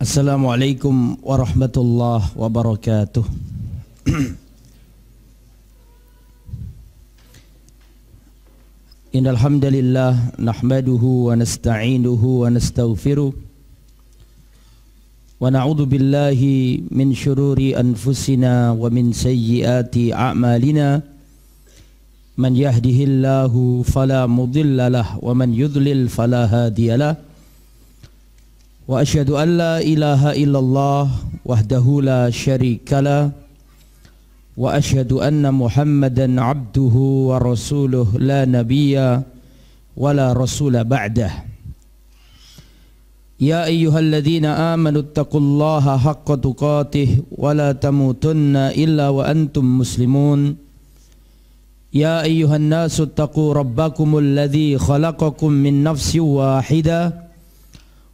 Assalamualaikum warahmatullahi wabarakatuh. Innal hamdalillah nahmaduhu wa nasta'inuhu wa nastaghfiruh wa na'udzu billahi min shururi anfusina wa min sayyiati a'malina man yahdihillahu fala mudilla lah wa man yudlil fala hadiyalah وأشهد أن لا إله إلا الله وحده لا شريك له وأشهد أن محمدا عبده ورسوله لا نبي ولا رسول بعده يا أيها الذين آمنوا اتقوا الله حق تقاته ولا تموتن إلا وأنتم مسلمون يا أيها الناس اتقوا ربكم الذي خلقكم من نفس واحده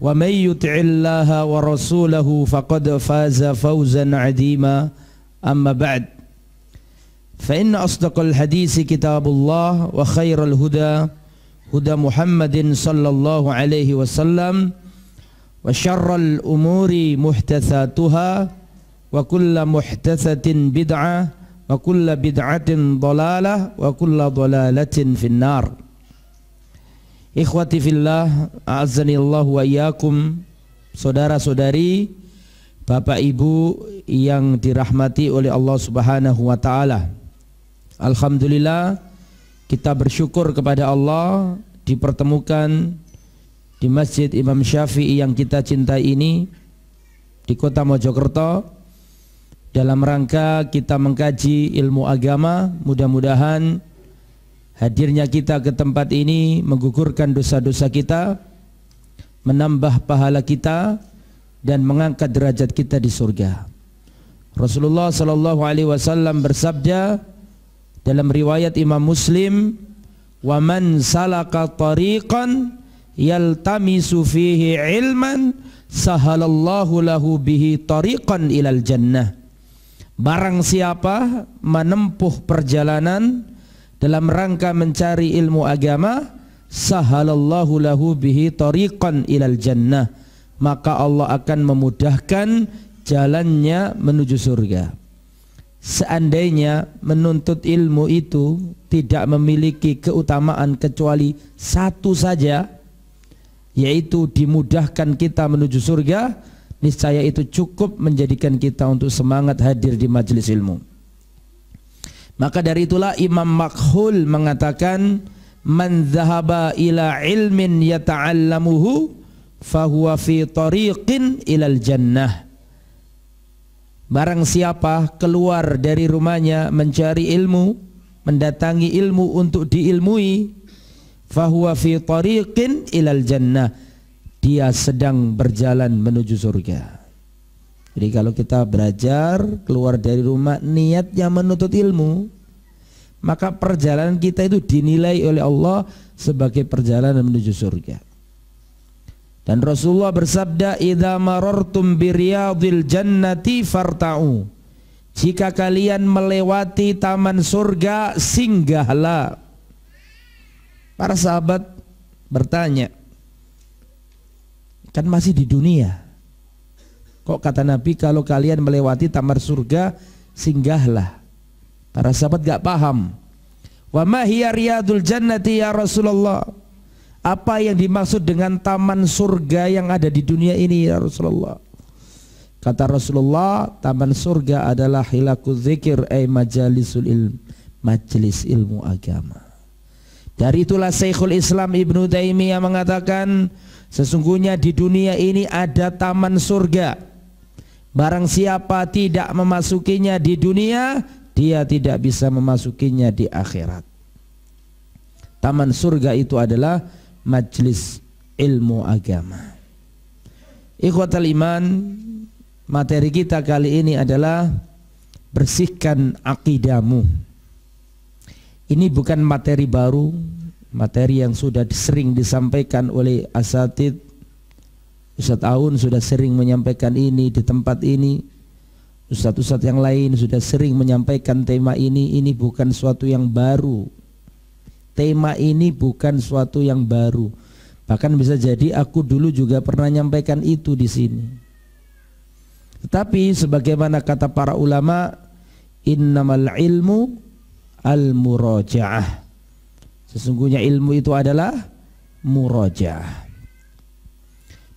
ومن يطع الله ورسوله فقد فاز فوزا عظيما أما بعد فإن أصدق الحديث كتاب الله وخير الهدى هدى محمد صلى الله عليه وسلم وشر الأمور محدثاتها وكل محدثة بدعة وكل بدعة ضلالة وكل ضلالة في النار Ikhwati fillah, a'azzani wa iyyakum, saudara-saudari, Bapak Ibu yang dirahmati oleh Allah Subhanahu wa taala. Alhamdulillah kita bersyukur kepada Allah dipertemukan di Masjid Imam Syafi'i yang kita cintai ini di Kota Mojokerto dalam rangka kita mengkaji ilmu agama mudah-mudahan Hadirnya kita ke tempat ini menggugurkan dosa-dosa kita, menambah pahala kita dan mengangkat derajat kita di surga. Rasulullah sallallahu alaihi wasallam bersabda dalam riwayat Imam Muslim, "Wa man salaka tariqan yaltamisu fihi ilman sahalallahu lahu bihi tariqan ilal jannah." Barang siapa menempuh perjalanan dalam rangka mencari ilmu agama sahalallahu lahu bihi tariqan ilal jannah maka Allah akan memudahkan jalannya menuju surga seandainya menuntut ilmu itu tidak memiliki keutamaan kecuali satu saja yaitu dimudahkan kita menuju surga niscaya itu cukup menjadikan kita untuk semangat hadir di majelis ilmu maka dari itulah Imam Makhul mengatakan man zahaba ila ilmin yata'allamuhu fahuwa fi tariqin ilal jannah. Barang siapa keluar dari rumahnya mencari ilmu, mendatangi ilmu untuk diilmui, fahuwa fi tariqin ilal jannah. Dia sedang berjalan menuju surga. Jadi kalau kita belajar keluar dari rumah niatnya menuntut ilmu, maka perjalanan kita itu dinilai oleh Allah sebagai perjalanan menuju surga. Dan Rasulullah bersabda, "Idza marartum bi jannati farta'u." Jika kalian melewati taman surga, singgahlah. Para sahabat bertanya, kan masih di dunia Kok kata Nabi kalau kalian melewati tamar surga singgahlah. Para sahabat gak paham. Wa ma hiya riyadul jannati ya Rasulullah? Apa yang dimaksud dengan taman surga yang ada di dunia ini ya Rasulullah? Kata Rasulullah, taman surga adalah hilaku zikir ay eh, majalisul ilm, majlis ilmu agama. Dari itulah Syekhul Islam Ibnu Taimiyah mengatakan, sesungguhnya di dunia ini ada taman surga Barang siapa tidak memasukinya di dunia, dia tidak bisa memasukinya di akhirat. Taman surga itu adalah majlis ilmu agama. Ikhwatal iman, materi kita kali ini adalah bersihkan akidamu. Ini bukan materi baru, materi yang sudah sering disampaikan oleh asatid Ustadz Aun sudah sering menyampaikan ini di tempat ini Ustadz-ustadz yang lain sudah sering menyampaikan tema ini ini bukan suatu yang baru tema ini bukan suatu yang baru bahkan bisa jadi aku dulu juga pernah menyampaikan itu di sini tetapi sebagaimana kata para ulama innamal ilmu al murajaah sesungguhnya ilmu itu adalah murajaah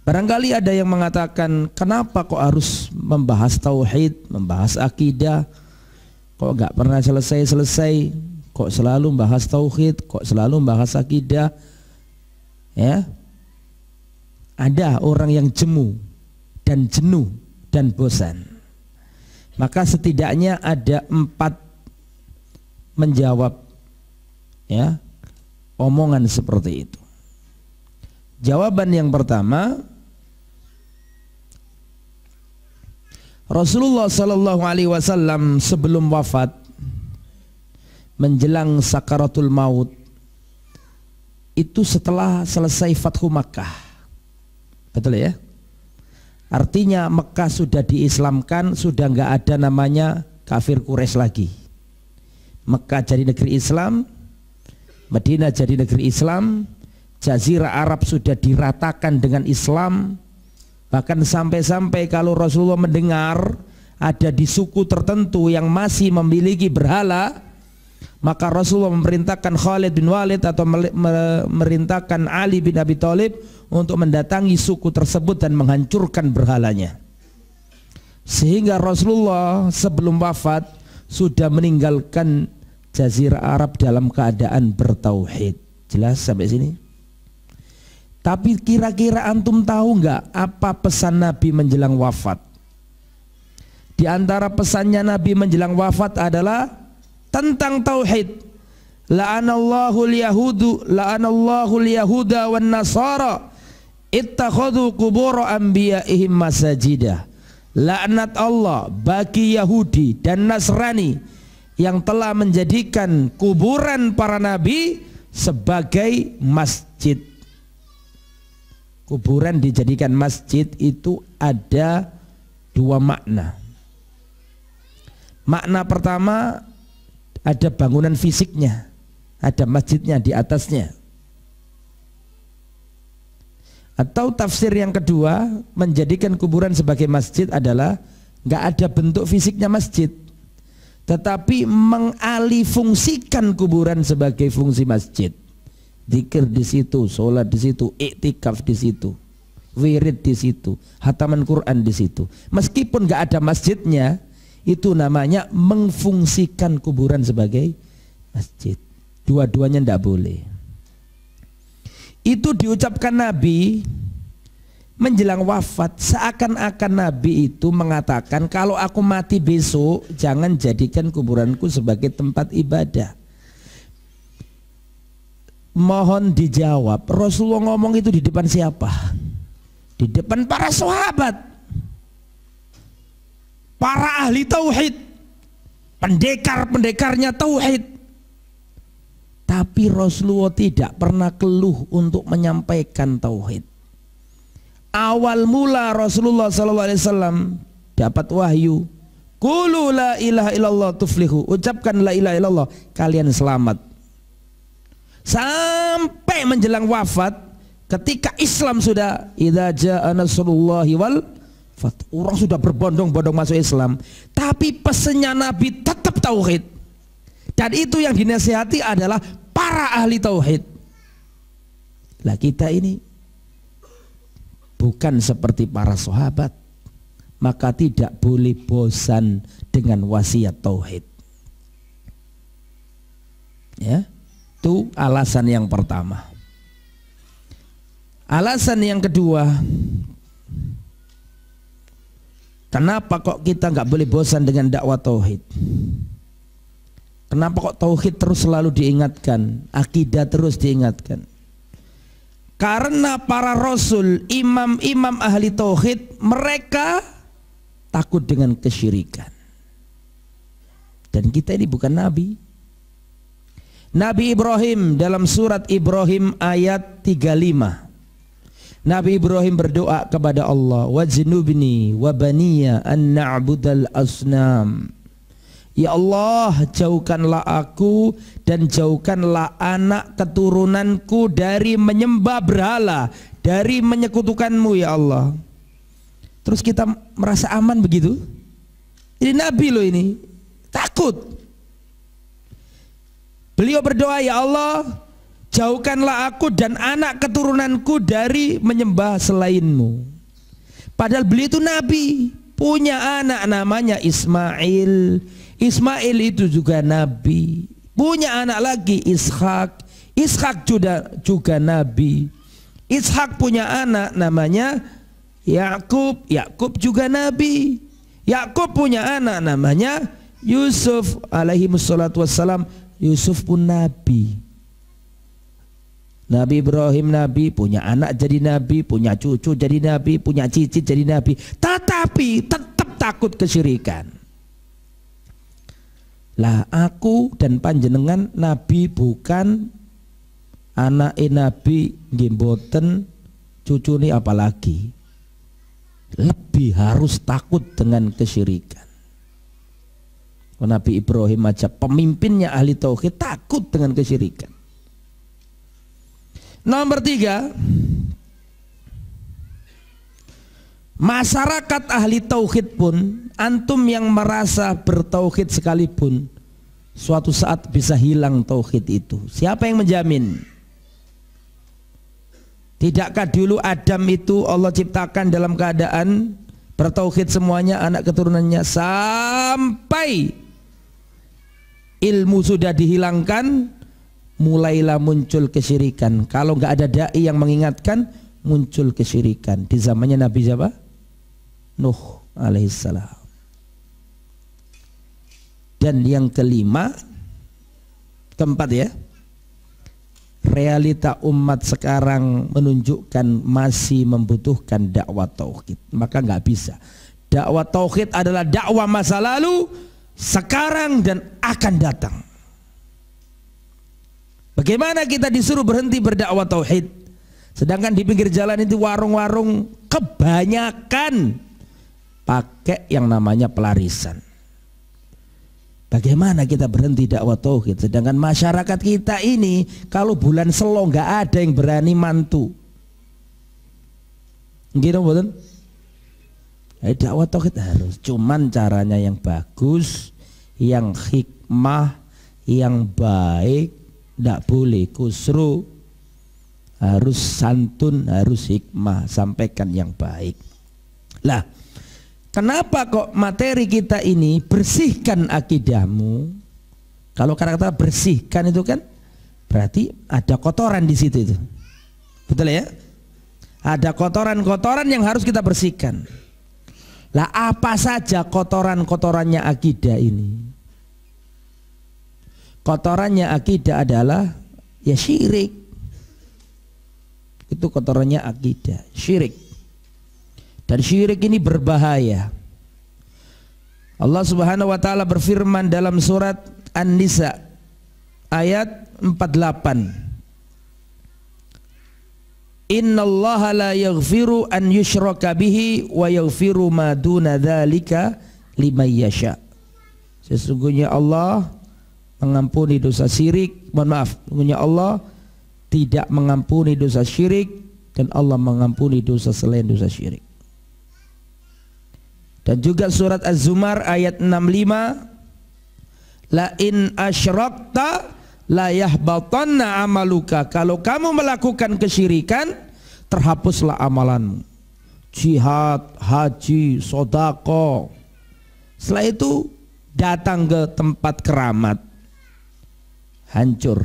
Barangkali ada yang mengatakan, kenapa kok harus membahas tauhid, membahas akidah? Kok nggak pernah selesai-selesai? Kok selalu membahas tauhid? Kok selalu membahas akidah? Ya, ada orang yang jemu dan jenuh dan bosan. Maka setidaknya ada empat menjawab ya omongan seperti itu. Jawaban yang pertama Rasulullah Sallallahu Alaihi Wasallam sebelum wafat menjelang sakaratul maut itu setelah selesai Fathu Makkah betul ya artinya Mekah sudah diislamkan sudah nggak ada namanya kafir Quraisy lagi Mekah jadi negeri Islam Medina jadi negeri Islam Jazirah Arab sudah diratakan dengan Islam Bahkan sampai-sampai kalau Rasulullah mendengar ada di suku tertentu yang masih memiliki berhala, maka Rasulullah memerintahkan Khalid bin Walid atau memerintahkan Ali bin Abi Thalib untuk mendatangi suku tersebut dan menghancurkan berhalanya. Sehingga Rasulullah sebelum wafat sudah meninggalkan jazirah Arab dalam keadaan bertauhid. Jelas sampai sini? Tapi kira-kira antum tahu nggak apa pesan Nabi menjelang wafat? Di antara pesannya Nabi menjelang wafat adalah tentang tauhid. La'anallahu al-yahudu la'anallahu al-yahuda wan nasara ittakhadhu qubur anbiya'ihim masajidah. Laknat Allah bagi Yahudi dan Nasrani yang telah menjadikan kuburan para nabi sebagai masjid kuburan dijadikan masjid itu ada dua makna. Makna pertama ada bangunan fisiknya, ada masjidnya di atasnya. Atau tafsir yang kedua menjadikan kuburan sebagai masjid adalah nggak ada bentuk fisiknya masjid, tetapi mengalih kuburan sebagai fungsi masjid. Zikir di situ, sholat di situ, iktikaf di situ, wirid di situ, hataman Quran di situ. Meskipun gak ada masjidnya, itu namanya mengfungsikan kuburan sebagai masjid. Dua-duanya ndak boleh. Itu diucapkan Nabi menjelang wafat seakan-akan Nabi itu mengatakan kalau aku mati besok jangan jadikan kuburanku sebagai tempat ibadah Mohon dijawab, Rasulullah ngomong itu di depan siapa? Di depan para sahabat. Para ahli tauhid. Pendekar-pendekarnya tauhid. Tapi Rasulullah tidak pernah keluh untuk menyampaikan tauhid. Awal mula Rasulullah SAW dapat wahyu Kulu la ilaha illallah tuflihu. Ucapkan la ilaha illallah. Kalian selamat sampai menjelang wafat ketika Islam sudah idza jaa nasrullahi wal Orang sudah berbondong-bondong masuk Islam, tapi pesennya Nabi tetap tauhid. Dan itu yang dinasihati adalah para ahli tauhid. Lah kita ini bukan seperti para sahabat, maka tidak boleh bosan dengan wasiat tauhid. Ya. Itu alasan yang pertama. Alasan yang kedua, kenapa kok kita nggak boleh bosan dengan dakwah tauhid? Kenapa kok tauhid terus selalu diingatkan, akidah terus diingatkan? Karena para rasul, imam-imam ahli tauhid, mereka takut dengan kesyirikan. Dan kita ini bukan nabi, Nabi Ibrahim dalam surat Ibrahim ayat 35. Nabi Ibrahim berdoa kepada Allah, "Wajnubni wa baniya an na'budal asnam." Ya Allah, jauhkanlah aku dan jauhkanlah anak keturunanku dari menyembah berhala, dari menyekutukanmu ya Allah. Terus kita merasa aman begitu? Ini nabi loh ini. Takut. Beliau berdoa, "Ya Allah, jauhkanlah aku dan anak keturunanku dari menyembah selainmu." Padahal beliau itu nabi, punya anak namanya Ismail. Ismail itu juga nabi, punya anak lagi Ishak. Ishak juga juga nabi. Ishak punya anak namanya Yakub. Yakub juga nabi. Yakub punya anak namanya Yusuf alaihi wassalam Yusuf pun nabi. Nabi Ibrahim nabi, punya anak jadi nabi, punya cucu jadi nabi, punya cicit jadi nabi. Tetapi tetap takut kesyirikan. Lah aku dan panjenengan nabi bukan anak nabi gimboten cucu nih apalagi. Lebih harus takut dengan kesyirikan. Oh, Nabi Ibrahim aja pemimpinnya ahli tauhid takut dengan kesyirikan. Nomor tiga, masyarakat ahli tauhid pun antum yang merasa bertauhid sekalipun suatu saat bisa hilang tauhid itu. Siapa yang menjamin? Tidakkah dulu Adam itu Allah ciptakan dalam keadaan bertauhid semuanya anak keturunannya sampai ilmu sudah dihilangkan mulailah muncul kesyirikan kalau nggak ada dai yang mengingatkan muncul kesyirikan di zamannya Nabi siapa Nuh alaihissalam dan yang kelima keempat ya realita umat sekarang menunjukkan masih membutuhkan dakwah tauhid maka nggak bisa dakwah tauhid adalah dakwah masa lalu sekarang dan akan datang. Bagaimana kita disuruh berhenti berdakwah tauhid? Sedangkan di pinggir jalan itu warung-warung kebanyakan pakai yang namanya pelarisan. Bagaimana kita berhenti dakwah tauhid sedangkan masyarakat kita ini kalau bulan selo nggak ada yang berani mantu. Gitu, betul? Eh, dakwah tauhid harus. Cuman caranya yang bagus, yang hikmah, yang baik, tidak boleh kusru. Harus santun, harus hikmah, sampaikan yang baik. Lah, kenapa kok materi kita ini bersihkan akidahmu? Kalau kata-kata bersihkan itu kan berarti ada kotoran di situ itu. Betul ya? Ada kotoran-kotoran yang harus kita bersihkan. Lah apa saja kotoran-kotorannya akidah ini? Kotorannya akidah adalah ya syirik. Itu kotorannya akidah, syirik. Dan syirik ini berbahaya. Allah Subhanahu wa taala berfirman dalam surat An-Nisa ayat 48. Innallaha la yaghfiru an yushraka bihi wa yaghfiru ma duna dzalika liman yasha. Sesungguhnya Allah mengampuni dosa syirik, mohon maaf, sesungguhnya Allah tidak mengampuni dosa syirik dan Allah mengampuni dosa selain dosa syirik. Dan juga surat Az-Zumar ayat 65 La in asyrakta layah batonna amaluka kalau kamu melakukan kesyirikan terhapuslah amalan. jihad haji sodako setelah itu datang ke tempat keramat hancur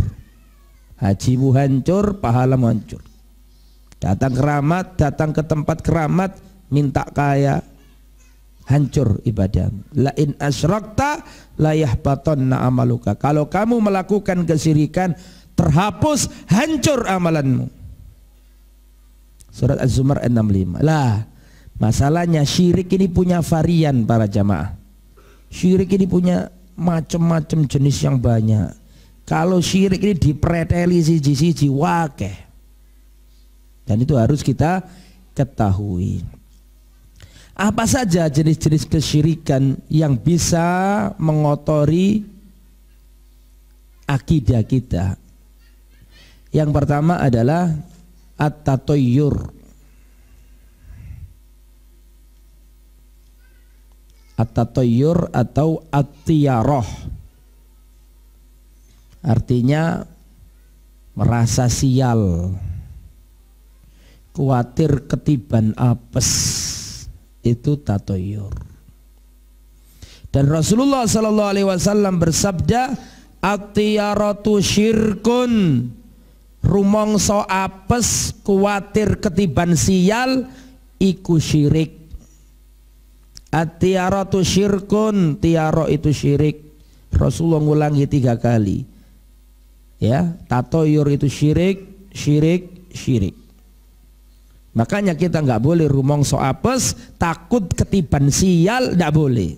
hajimu hancur pahala hancur datang keramat datang ke tempat keramat minta kaya hancur ibadah. Lain in asyrakta layah paton amaluka. Kalau kamu melakukan kesirikan, terhapus, hancur amalanmu. Surat Az-Zumar 65. Lah, masalahnya syirik ini punya varian para jamaah. Syirik ini punya macam-macam jenis yang banyak. Kalau syirik ini dipreteli siji-siji wakeh. Dan itu harus kita ketahui. Apa saja jenis-jenis kesyirikan yang bisa mengotori akidah kita? Yang pertama adalah at-tatoyur. At-tatoyur atau at-tiyaroh. Artinya merasa sial. khawatir ketiban apes itu tatoyur. Dan Rasulullah Sallallahu Alaihi Wasallam bersabda, atiyaratu syirkun rumongso apes kuatir ketiban sial iku syirik Atiaratu syirkun Tiaro itu syirik Rasulullah ngulangi tiga kali Ya Tatoyur itu syirik Syirik Syirik Makanya kita nggak boleh rumong so apes, takut ketiban sial, nggak boleh.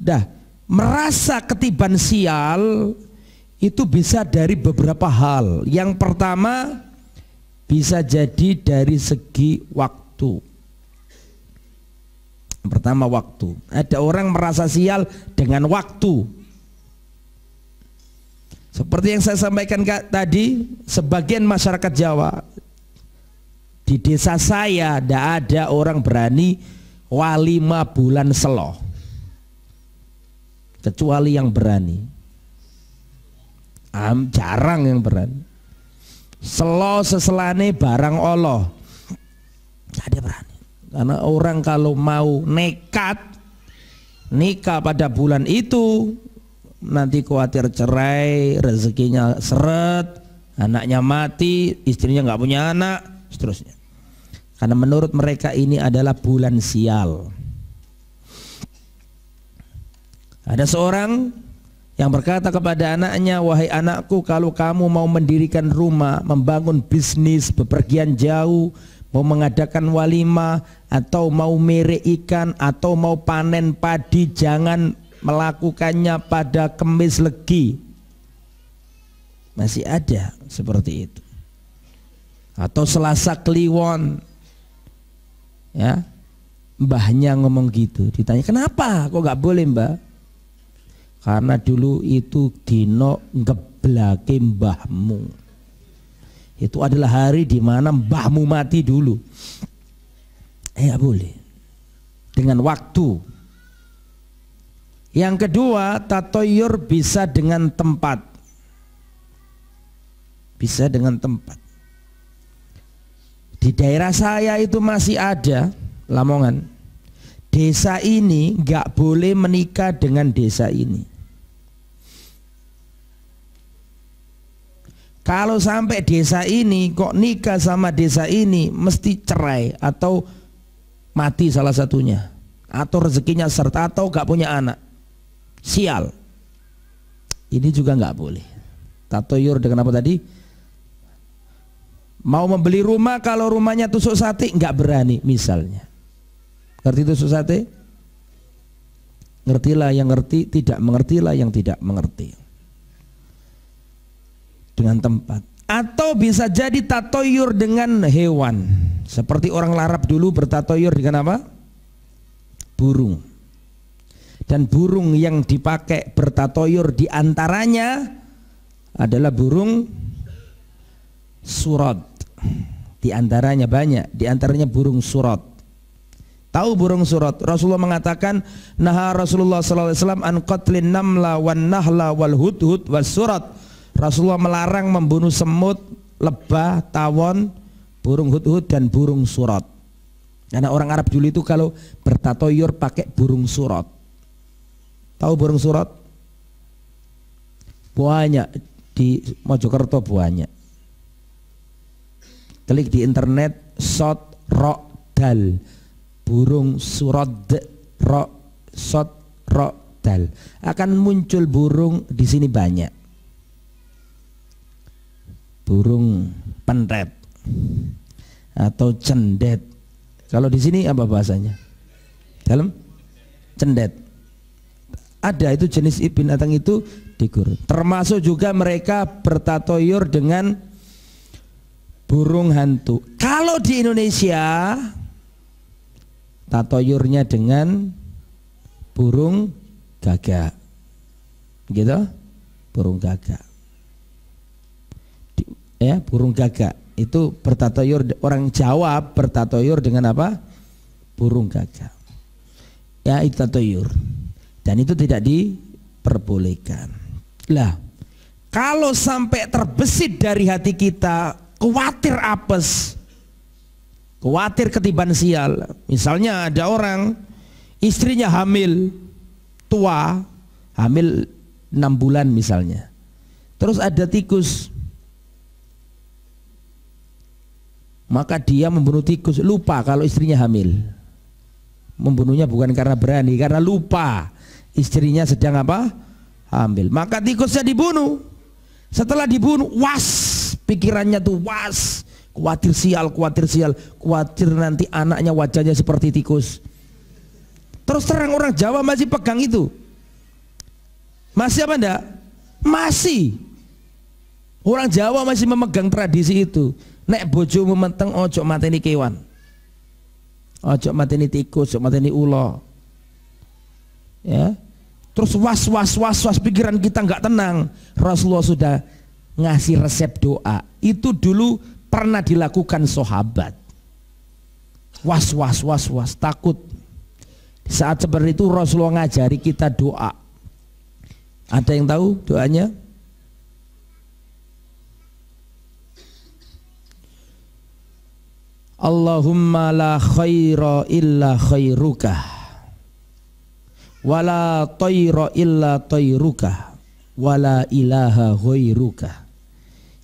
Dah, merasa ketiban sial itu bisa dari beberapa hal. Yang pertama bisa jadi dari segi waktu. Pertama waktu. Ada orang merasa sial dengan waktu. Seperti yang saya sampaikan tadi, sebagian masyarakat Jawa di desa saya tidak ada orang berani walima bulan selo kecuali yang berani Am, jarang yang berani selo seselane barang Allah tidak ada berani karena orang kalau mau nekat nikah pada bulan itu nanti khawatir cerai rezekinya seret anaknya mati istrinya nggak punya anak seterusnya karena menurut mereka ini adalah bulan sial. Ada seorang yang berkata kepada anaknya, "Wahai anakku, kalau kamu mau mendirikan rumah, membangun bisnis, bepergian jauh, mau mengadakan walima atau mau mere ikan atau mau panen padi, jangan melakukannya pada kemis legi." Masih ada seperti itu. Atau Selasa Kliwon, ya mbahnya ngomong gitu ditanya kenapa kok nggak boleh Mbah, karena dulu itu dino ngeblake mbahmu itu adalah hari di mana mbahmu mati dulu eh ya boleh dengan waktu yang kedua tatoyur bisa dengan tempat bisa dengan tempat di daerah saya itu masih ada Lamongan. Desa ini nggak boleh menikah dengan desa ini. Kalau sampai desa ini kok nikah sama desa ini mesti cerai atau mati salah satunya atau rezekinya serta atau gak punya anak sial ini juga nggak boleh tatoyur dengan apa tadi mau membeli rumah kalau rumahnya tusuk sate nggak berani misalnya ngerti tusuk sate ngertilah yang ngerti tidak mengertilah yang tidak mengerti dengan tempat atau bisa jadi tatoyur dengan hewan seperti orang larap dulu bertatoyur dengan apa burung dan burung yang dipakai bertatoyur diantaranya adalah burung surat di antaranya banyak, di antaranya burung surat. Tahu burung surat? Rasulullah mengatakan, "Naha Rasulullah sallallahu alaihi wasallam an qatlin namla wan nahla wal hudhud was surat." Rasulullah melarang membunuh semut, lebah, tawon, burung hudhud dan burung surat. Karena orang Arab dulu itu kalau bertatoyur pakai burung surat. Tahu burung surat? Banyak di Mojokerto banyak klik di internet sot dal burung surod ro sot dal akan muncul burung di sini banyak burung penret atau cendet kalau di sini apa bahasanya dalam cendet ada itu jenis binatang itu digur termasuk juga mereka bertatoyur dengan burung hantu. Kalau di Indonesia tatoyurnya dengan burung gagak. Gitu? Burung gagak. Ya, burung gagak itu bertatoyur orang Jawa bertatoyur dengan apa? Burung gagak. Ya, itu tatoyur. Dan itu tidak diperbolehkan. Lah, kalau sampai terbesit dari hati kita Kuatir apes. khawatir ketiban sial. Misalnya ada orang istrinya hamil tua, hamil enam bulan misalnya. Terus ada tikus. Maka dia membunuh tikus, lupa kalau istrinya hamil. Membunuhnya bukan karena berani, karena lupa istrinya sedang apa? Hamil. Maka tikusnya dibunuh. Setelah dibunuh, was pikirannya tuh was khawatir sial khawatir sial khawatir nanti anaknya wajahnya seperti tikus terus terang orang Jawa masih pegang itu masih apa ndak? masih orang Jawa masih memegang tradisi itu nek bojo mementeng ojo mateni kewan ojo mateni tikus ojo mateni ulo ya terus was was was was pikiran kita nggak tenang Rasulullah sudah ngasih resep doa itu dulu pernah dilakukan sahabat was was was was takut saat seperti itu Rasulullah ngajari kita doa ada yang tahu doanya Allahumma la khaira illa khairuka wala tayra illa tayruka wala ilaha ghairuka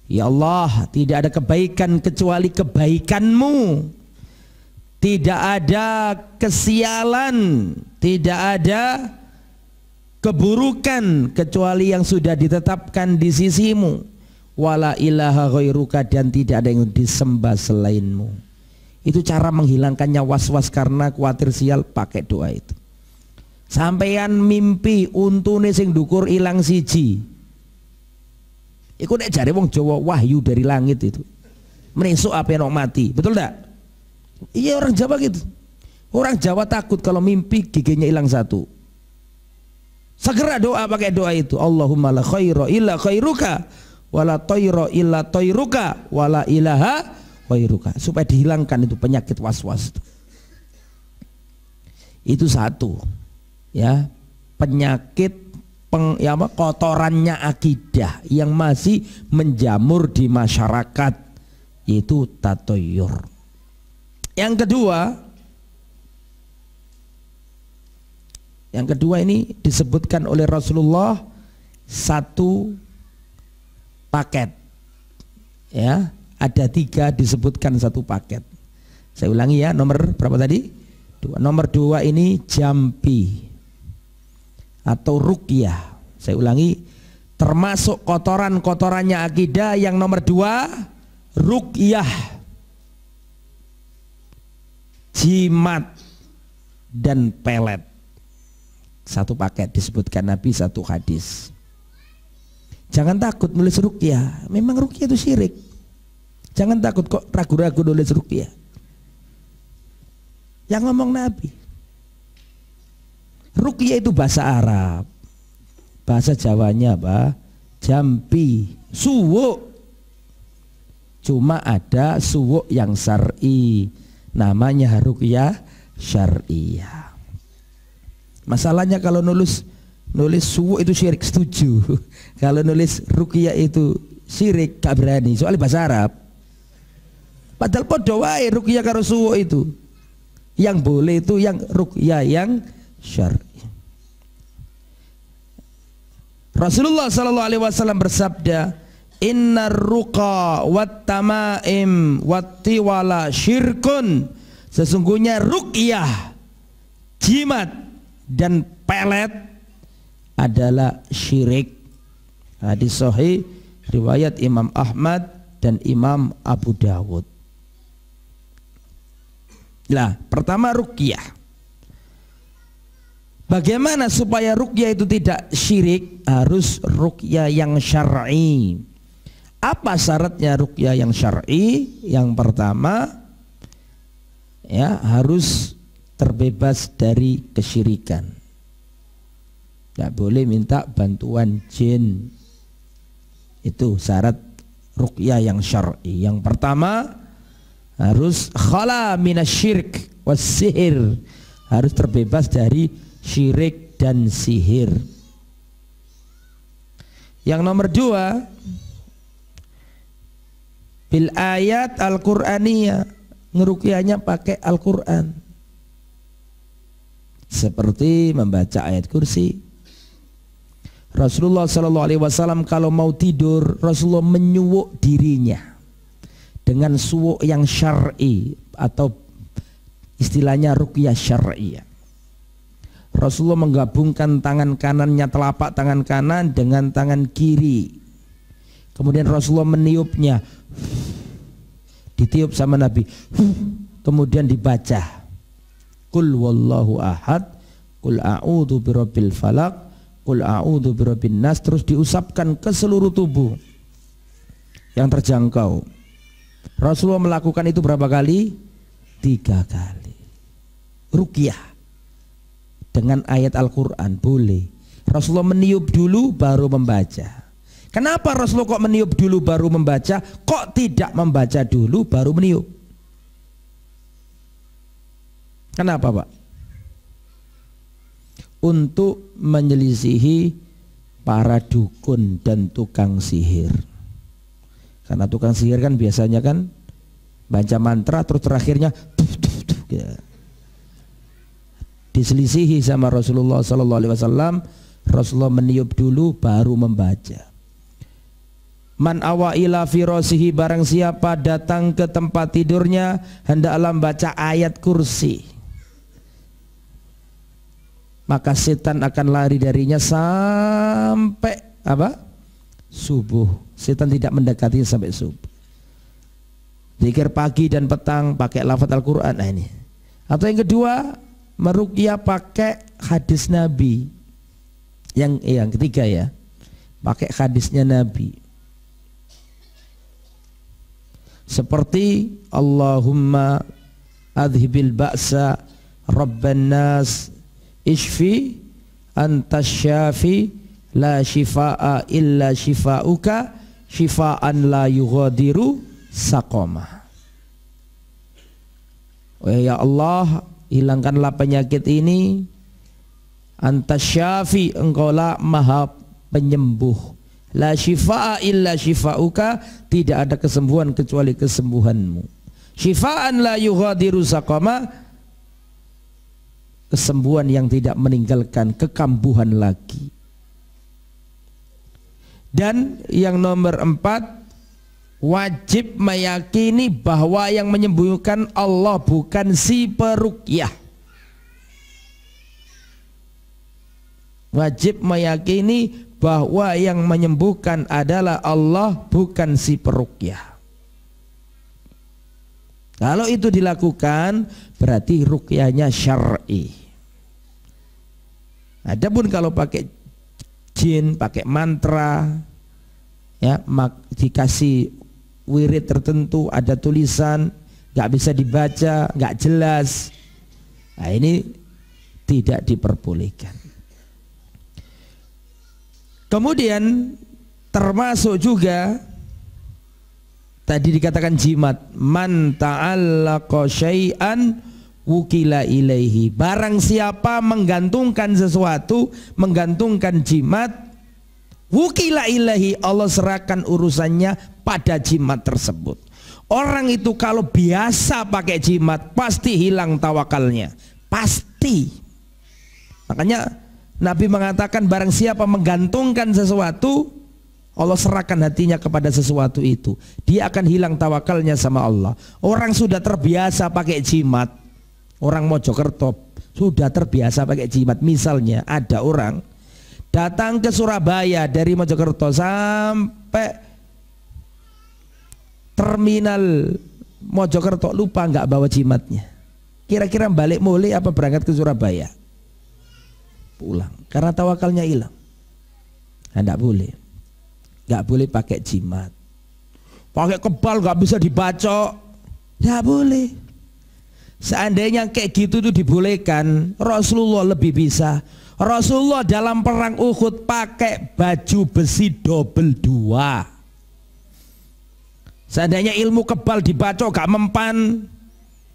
Ya Allah, tidak ada kebaikan kecuali kebaikanmu. Tidak ada kesialan, tidak ada keburukan kecuali yang sudah ditetapkan di sisimu. Wala ilaha ghairuka dan tidak ada yang disembah selainmu. Itu cara menghilangkannya was-was karena khawatir sial pakai doa itu. Sampean mimpi untune sing dukur ilang siji Iku nek jare wong Jawa wahyu dari langit itu. Menesuk apa yang mati, betul tak? Iya orang Jawa gitu. Orang Jawa takut kalau mimpi giginya hilang satu. Segera doa pakai doa itu. Allahumma la khaira illa khairuka wala toiro illa toiruka wala ilaha khairuka. Supaya dihilangkan itu penyakit was-was itu. Itu satu. Ya, penyakit peng, ya apa, kotorannya akidah yang masih menjamur di masyarakat yaitu tatoyur. Yang kedua, yang kedua ini disebutkan oleh Rasulullah satu paket. Ya, ada tiga disebutkan satu paket. Saya ulangi ya, nomor berapa tadi? Dua. Nomor dua ini jampi atau rukyah. Saya ulangi, termasuk kotoran-kotorannya akidah yang nomor dua, rukyah. Jimat dan pelet. Satu paket disebutkan Nabi satu hadis. Jangan takut nulis rukyah. Memang rukyah itu syirik. Jangan takut kok ragu-ragu nulis rukyah. Yang ngomong Nabi. Rukiah itu bahasa Arab. Bahasa Jawanya apa? Jampi, suwuk. Cuma ada suwuk yang syar'i. Namanya rukiah syariah. Masalahnya kalau nulis nulis suwuk itu syirik setuju. kalau nulis rukiah itu syirik gak berani soalnya bahasa Arab. Padahal podo wae rukiah karo suwuk itu. Yang boleh itu yang rukiah yang syar'i. Rasulullah sallallahu alaihi wasallam bersabda, "Innar ruqa wat tamaim wat tiwala syirkun." Sesungguhnya ruqyah, jimat dan pelet adalah syirik. Hadis sahih riwayat Imam Ahmad dan Imam Abu Dawud. Lah, pertama ruqyah. Bagaimana supaya rukyah itu tidak syirik? Harus rukyah yang syar'i. Apa syaratnya rukyah yang syar'i? Yang pertama ya harus terbebas dari kesyirikan. Tidak boleh minta bantuan jin. Itu syarat rukyah yang syar'i. Yang pertama harus khala minasyirk wasihir. Harus terbebas dari syirik dan sihir. Yang nomor dua, bil ayat al qurania ngerukiahnya pakai Al-Qur'an. Seperti membaca ayat kursi. Rasulullah Shallallahu alaihi wasallam kalau mau tidur, Rasulullah menyuwuk dirinya dengan suwuk yang syar'i atau istilahnya rukyah syariah. Ya. Rasulullah menggabungkan tangan kanannya telapak tangan kanan dengan tangan kiri. Kemudian Rasulullah meniupnya. Ditiup sama Nabi. Kemudian dibaca. Kul wallahu ahad, kul a'udhu birabbil falak, kul a'udhu birabbin nas terus diusapkan ke seluruh tubuh yang terjangkau. Rasulullah melakukan itu berapa kali? Tiga kali. Rukiah dengan ayat Al-Quran? Boleh. Rasulullah meniup dulu baru membaca. Kenapa Rasulullah kok meniup dulu baru membaca? Kok tidak membaca dulu baru meniup? Kenapa Pak? Untuk menyelisihi para dukun dan tukang sihir. Karena tukang sihir kan biasanya kan baca mantra terus terakhirnya tuh, tuh, tuh, gitu diselisihi sama Rasulullah sallallahu alaihi wasallam Rasulullah meniup dulu baru membaca Man awa ila firasihi barang siapa datang ke tempat tidurnya hendaklah membaca ayat kursi maka setan akan lari darinya sampai apa? subuh. Setan tidak mendekati sampai subuh. Zikir pagi dan petang pakai lafaz Al-Qur'an nah ini. Atau yang kedua, merukia pakai hadis Nabi. Yang eh, yang ketiga ya. Pakai hadisnya Nabi. Seperti Allahumma adhibil ba'sa rabban nas ishfi anta syafi la shifa'a illa shifa'uka shifa'an la yughadiru saqama. Oh ya Allah, hilangkanlah penyakit ini antas syafi engkaulah maha penyembuh la syifa'a illa syifa'uka tidak ada kesembuhan kecuali kesembuhanmu syifa'an la yughadiru saqama kesembuhan yang tidak meninggalkan kekambuhan lagi dan yang nomor empat wajib meyakini bahwa yang menyembuhkan Allah bukan si perukyah wajib meyakini bahwa yang menyembuhkan adalah Allah bukan si perukyah kalau itu dilakukan berarti rukyahnya syar'i adapun kalau pakai jin pakai mantra ya mak, dikasih wirid tertentu, ada tulisan, nggak bisa dibaca, nggak jelas. Nah ini tidak diperbolehkan. Kemudian termasuk juga tadi dikatakan jimat man ta'allaqa syai'an wukila ilaihi barang siapa menggantungkan sesuatu menggantungkan jimat Wukila ilahi Allah serahkan urusannya pada jimat tersebut. Orang itu kalau biasa pakai jimat pasti hilang tawakalnya. Pasti. Makanya Nabi mengatakan barang siapa menggantungkan sesuatu Allah serahkan hatinya kepada sesuatu itu Dia akan hilang tawakalnya sama Allah Orang sudah terbiasa pakai jimat Orang Mojokerto sudah terbiasa pakai jimat Misalnya ada orang datang ke Surabaya dari Mojokerto sampai terminal Mojokerto lupa nggak bawa jimatnya kira-kira balik mulai apa berangkat ke Surabaya pulang karena tawakalnya hilang nah, nggak boleh nggak boleh pakai jimat pakai kebal nggak bisa dibacok nggak boleh seandainya kayak gitu itu dibolehkan Rasulullah lebih bisa Rasulullah dalam perang Uhud pakai baju besi double dua. Seandainya ilmu kebal dibaca gak mempan,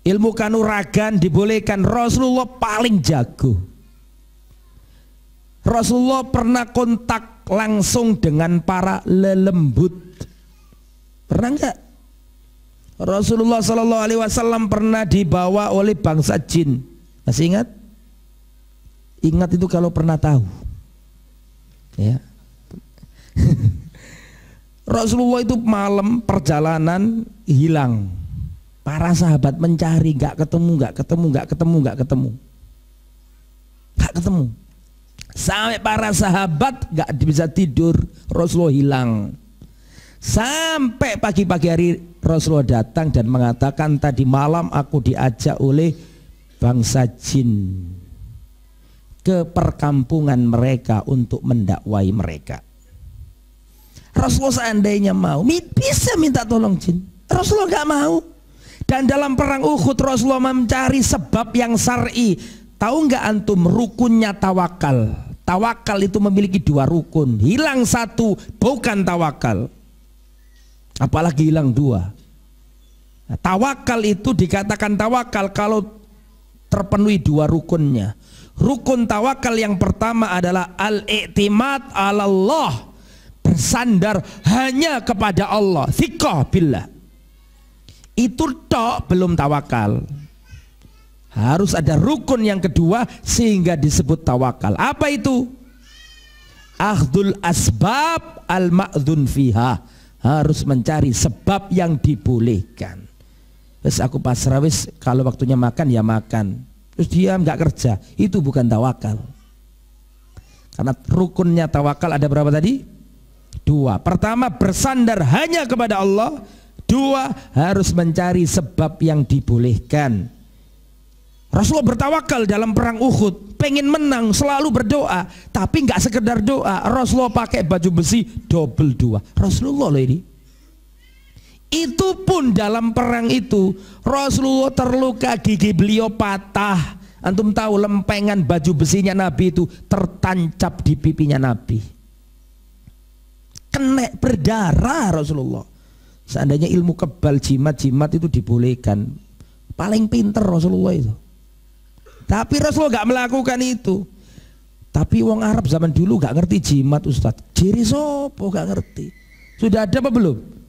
ilmu kanuragan dibolehkan. Rasulullah paling jago. Rasulullah pernah kontak langsung dengan para lelembut. Pernah enggak? Rasulullah Shallallahu Alaihi Wasallam pernah dibawa oleh bangsa jin. Masih ingat? Ingat itu kalau pernah tahu. Ya. Rasulullah itu malam perjalanan hilang. Para sahabat mencari, gak ketemu, gak ketemu, gak ketemu, gak ketemu, gak ketemu. Sampai para sahabat gak bisa tidur, Rasulullah hilang. Sampai pagi-pagi hari Rasulullah datang dan mengatakan tadi malam aku diajak oleh bangsa jin ke perkampungan mereka untuk mendakwai mereka. Rasulullah seandainya mau, bisa minta tolong jin. Rasulullah nggak mau. Dan dalam perang Uhud Rasulullah mencari sebab yang syar'i. Tahu nggak antum rukunnya tawakal? Tawakal itu memiliki dua rukun. Hilang satu bukan tawakal. Apalagi hilang dua. Nah, tawakal itu dikatakan tawakal kalau terpenuhi dua rukunnya rukun tawakal yang pertama adalah al-i'timad Allah bersandar hanya kepada Allah sikoh billah itu tok belum tawakal harus ada rukun yang kedua sehingga disebut tawakal apa itu akhdul asbab al ma'dun fiha harus mencari sebab yang dibolehkan terus aku pasrah wis kalau waktunya makan ya makan terus diam nggak kerja itu bukan tawakal karena rukunnya tawakal ada berapa tadi dua pertama bersandar hanya kepada Allah dua harus mencari sebab yang dibolehkan Rasulullah bertawakal dalam perang Uhud pengen menang selalu berdoa tapi nggak sekedar doa Rasulullah pakai baju besi double dua Rasulullah loh ini itu pun dalam perang itu Rasulullah terluka gigi beliau patah. Antum tahu lempengan baju besinya Nabi itu tertancap di pipinya Nabi. Kena berdarah Rasulullah. Seandainya ilmu kebal jimat-jimat itu dibolehkan. Paling pinter Rasulullah itu. Tapi Rasulullah gak melakukan itu. Tapi wong Arab zaman dulu gak ngerti jimat ustadz Jiri sopo gak ngerti. Sudah ada apa belum?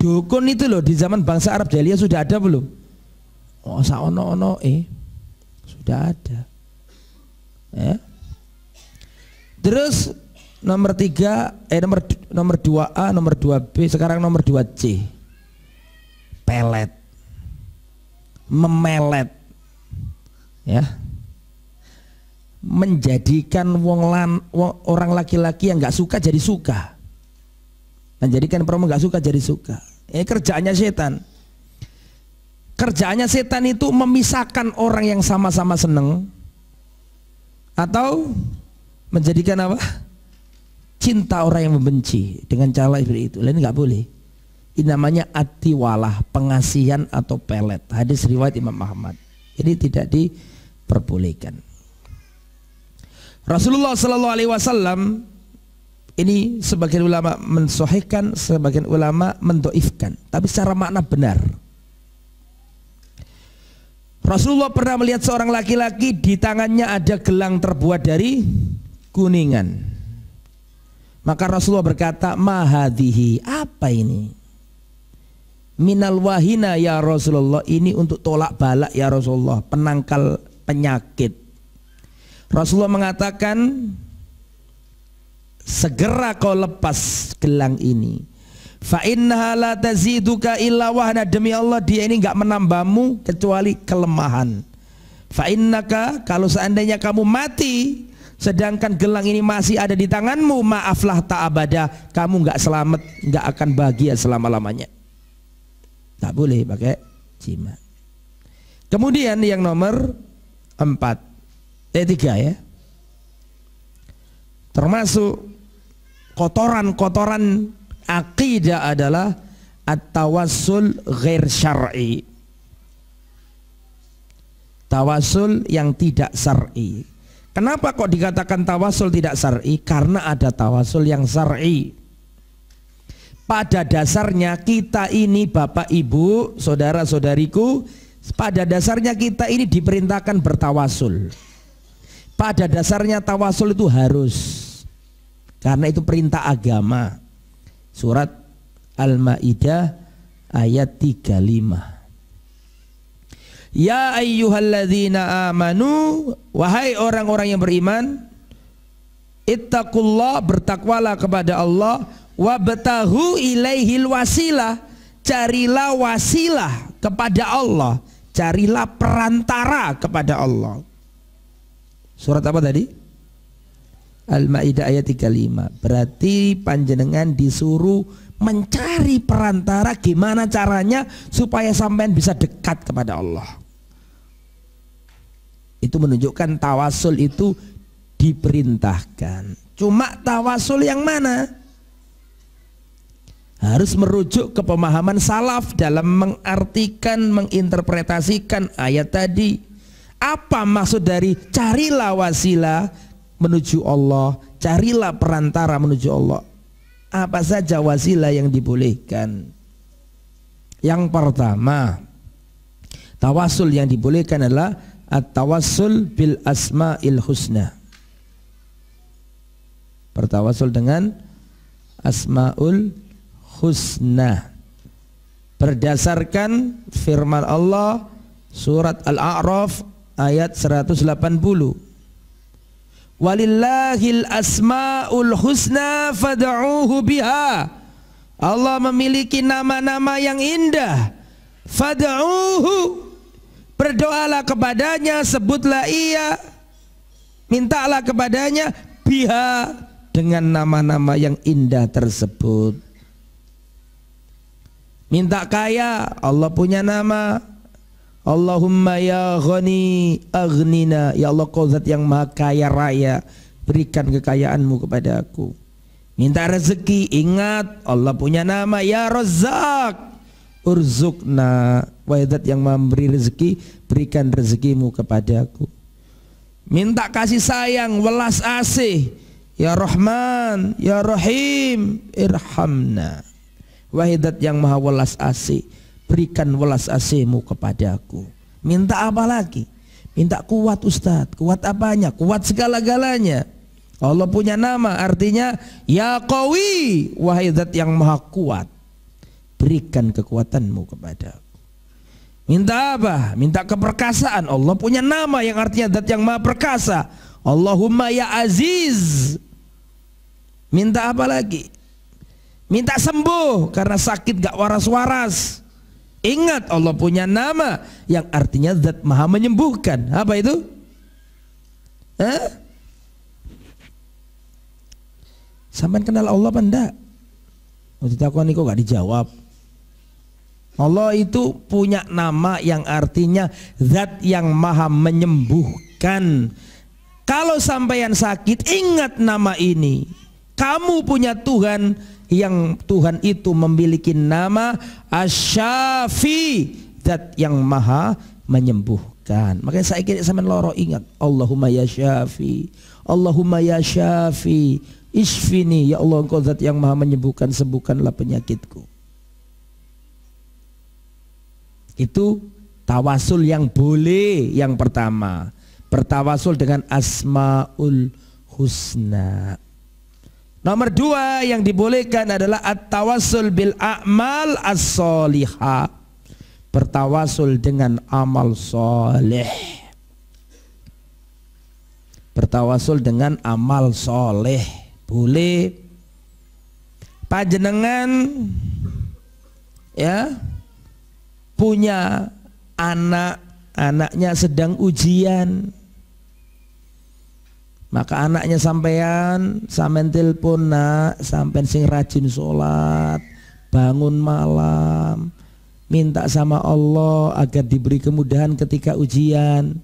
Dukun itu loh di zaman bangsa Arab jahiliyah sudah ada belum? Oh, saono ono eh sudah ada. Ya. Terus nomor tiga, eh nomor nomor dua A, nomor dua B, sekarang nomor dua C. Pelet, memelet, ya, menjadikan wong lan, wong, orang laki-laki yang nggak suka jadi suka, menjadikan perempuan nggak suka jadi suka. Ini eh, kerjaannya setan. Kerjaannya setan itu memisahkan orang yang sama-sama seneng atau menjadikan apa? Cinta orang yang membenci dengan cara seperti itu. Lain nggak boleh. Ini namanya atiwalah, pengasihan atau pelet. Hadis riwayat Imam Ahmad. Ini tidak diperbolehkan. Rasulullah Shallallahu Alaihi Wasallam ini sebagian ulama mensohikan, sebagian ulama mendoifkan. Tapi secara makna benar. Rasulullah pernah melihat seorang laki-laki di tangannya ada gelang terbuat dari kuningan. Maka Rasulullah berkata, "Mahadihi, apa ini?" Minal wahina ya Rasulullah, ini untuk tolak balak ya Rasulullah, penangkal penyakit. Rasulullah mengatakan, segera kau lepas gelang ini fa innaha la taziduka illa wahna demi Allah dia ini enggak menambahmu kecuali kelemahan fa innaka kalau seandainya kamu mati sedangkan gelang ini masih ada di tanganmu maaflah tak abada kamu enggak selamat enggak akan bahagia selama-lamanya tak boleh pakai cima kemudian yang nomor empat eh tiga ya termasuk kotoran-kotoran aqidah adalah at-tawassul ghair syar'i. Tawasul yang tidak syar'i. Kenapa kok dikatakan tawasul tidak syar'i? Karena ada tawasul yang syar'i. Pada dasarnya kita ini Bapak Ibu, saudara-saudariku, pada dasarnya kita ini diperintahkan bertawasul. Pada dasarnya tawasul itu harus karena itu perintah agama. Surat Al-Maidah ayat 35. Ya ayyuhalladzina amanu wahai orang-orang yang beriman ittaqullah bertakwalah kepada Allah wabtahu ilaihil wasilah carilah wasilah kepada Allah carilah perantara kepada Allah surat apa tadi Al-Maidah ayat 35. Berarti panjenengan disuruh mencari perantara gimana caranya supaya sampai bisa dekat kepada Allah. Itu menunjukkan tawasul itu diperintahkan. Cuma tawasul yang mana? Harus merujuk ke pemahaman salaf dalam mengartikan, menginterpretasikan ayat tadi. Apa maksud dari carilah wasilah menuju Allah, carilah perantara menuju Allah. Apa saja wasilah yang dibolehkan? Yang pertama, tawasul yang dibolehkan adalah at-tawassul bil asma'il husna. Bertawasul dengan asmaul husna. Berdasarkan firman Allah surat Al-A'raf ayat 180 Walillahil asmaul husna fad'uhu biha. Allah memiliki nama-nama yang indah. Fad'uhu. Berdoalah kepadanya, sebutlah ia. Mintalah kepadanya biha dengan nama-nama yang indah tersebut. Minta kaya, Allah punya nama. Allahumma ya ghani aghnina ya Allah kau zat yang maha kaya raya berikan kekayaanmu kepada aku minta rezeki ingat Allah punya nama ya Razzaq urzukna wahai zat yang memberi rezeki berikan rezekimu kepada aku minta kasih sayang welas asih ya Rahman ya Rahim irhamna wahidat yang maha welas asih berikan welas asihmu kepadaku. Minta apa lagi? Minta kuat Ustadz. Kuat apanya? Kuat segala-galanya. Allah punya nama artinya Ya Qawi wahai zat yang maha kuat berikan kekuatanmu kepada aku minta apa minta keperkasaan Allah punya nama yang artinya zat yang maha perkasa Allahumma ya aziz minta apa lagi minta sembuh karena sakit gak waras-waras Ingat Allah punya nama yang artinya zat maha menyembuhkan. Apa itu? Hah? Sampai kenal Allah apa enggak? Waktu kok kok gak dijawab. Allah itu punya nama yang artinya zat yang maha menyembuhkan. Kalau sampeyan sakit, ingat nama ini. Kamu punya Tuhan yang Tuhan itu memiliki nama Asyafi zat yang maha menyembuhkan makanya saya kira sama loro ingat Allahumma ya syafi Allahumma ya syafi isfini ya Allah engkau zat yang maha menyembuhkan sembuhkanlah penyakitku itu tawasul yang boleh yang pertama bertawasul dengan asmaul husna Nomor dua yang dibolehkan adalah at-tawasul bil a'mal as-solihah. Bertawasul dengan amal soleh. Bertawassul dengan amal soleh. Boleh. Panjenengan ya punya anak, anaknya sedang ujian. Maka anaknya sampean, sampean telepon nak, sampean sing rajin sholat, bangun malam, minta sama Allah agar diberi kemudahan ketika ujian.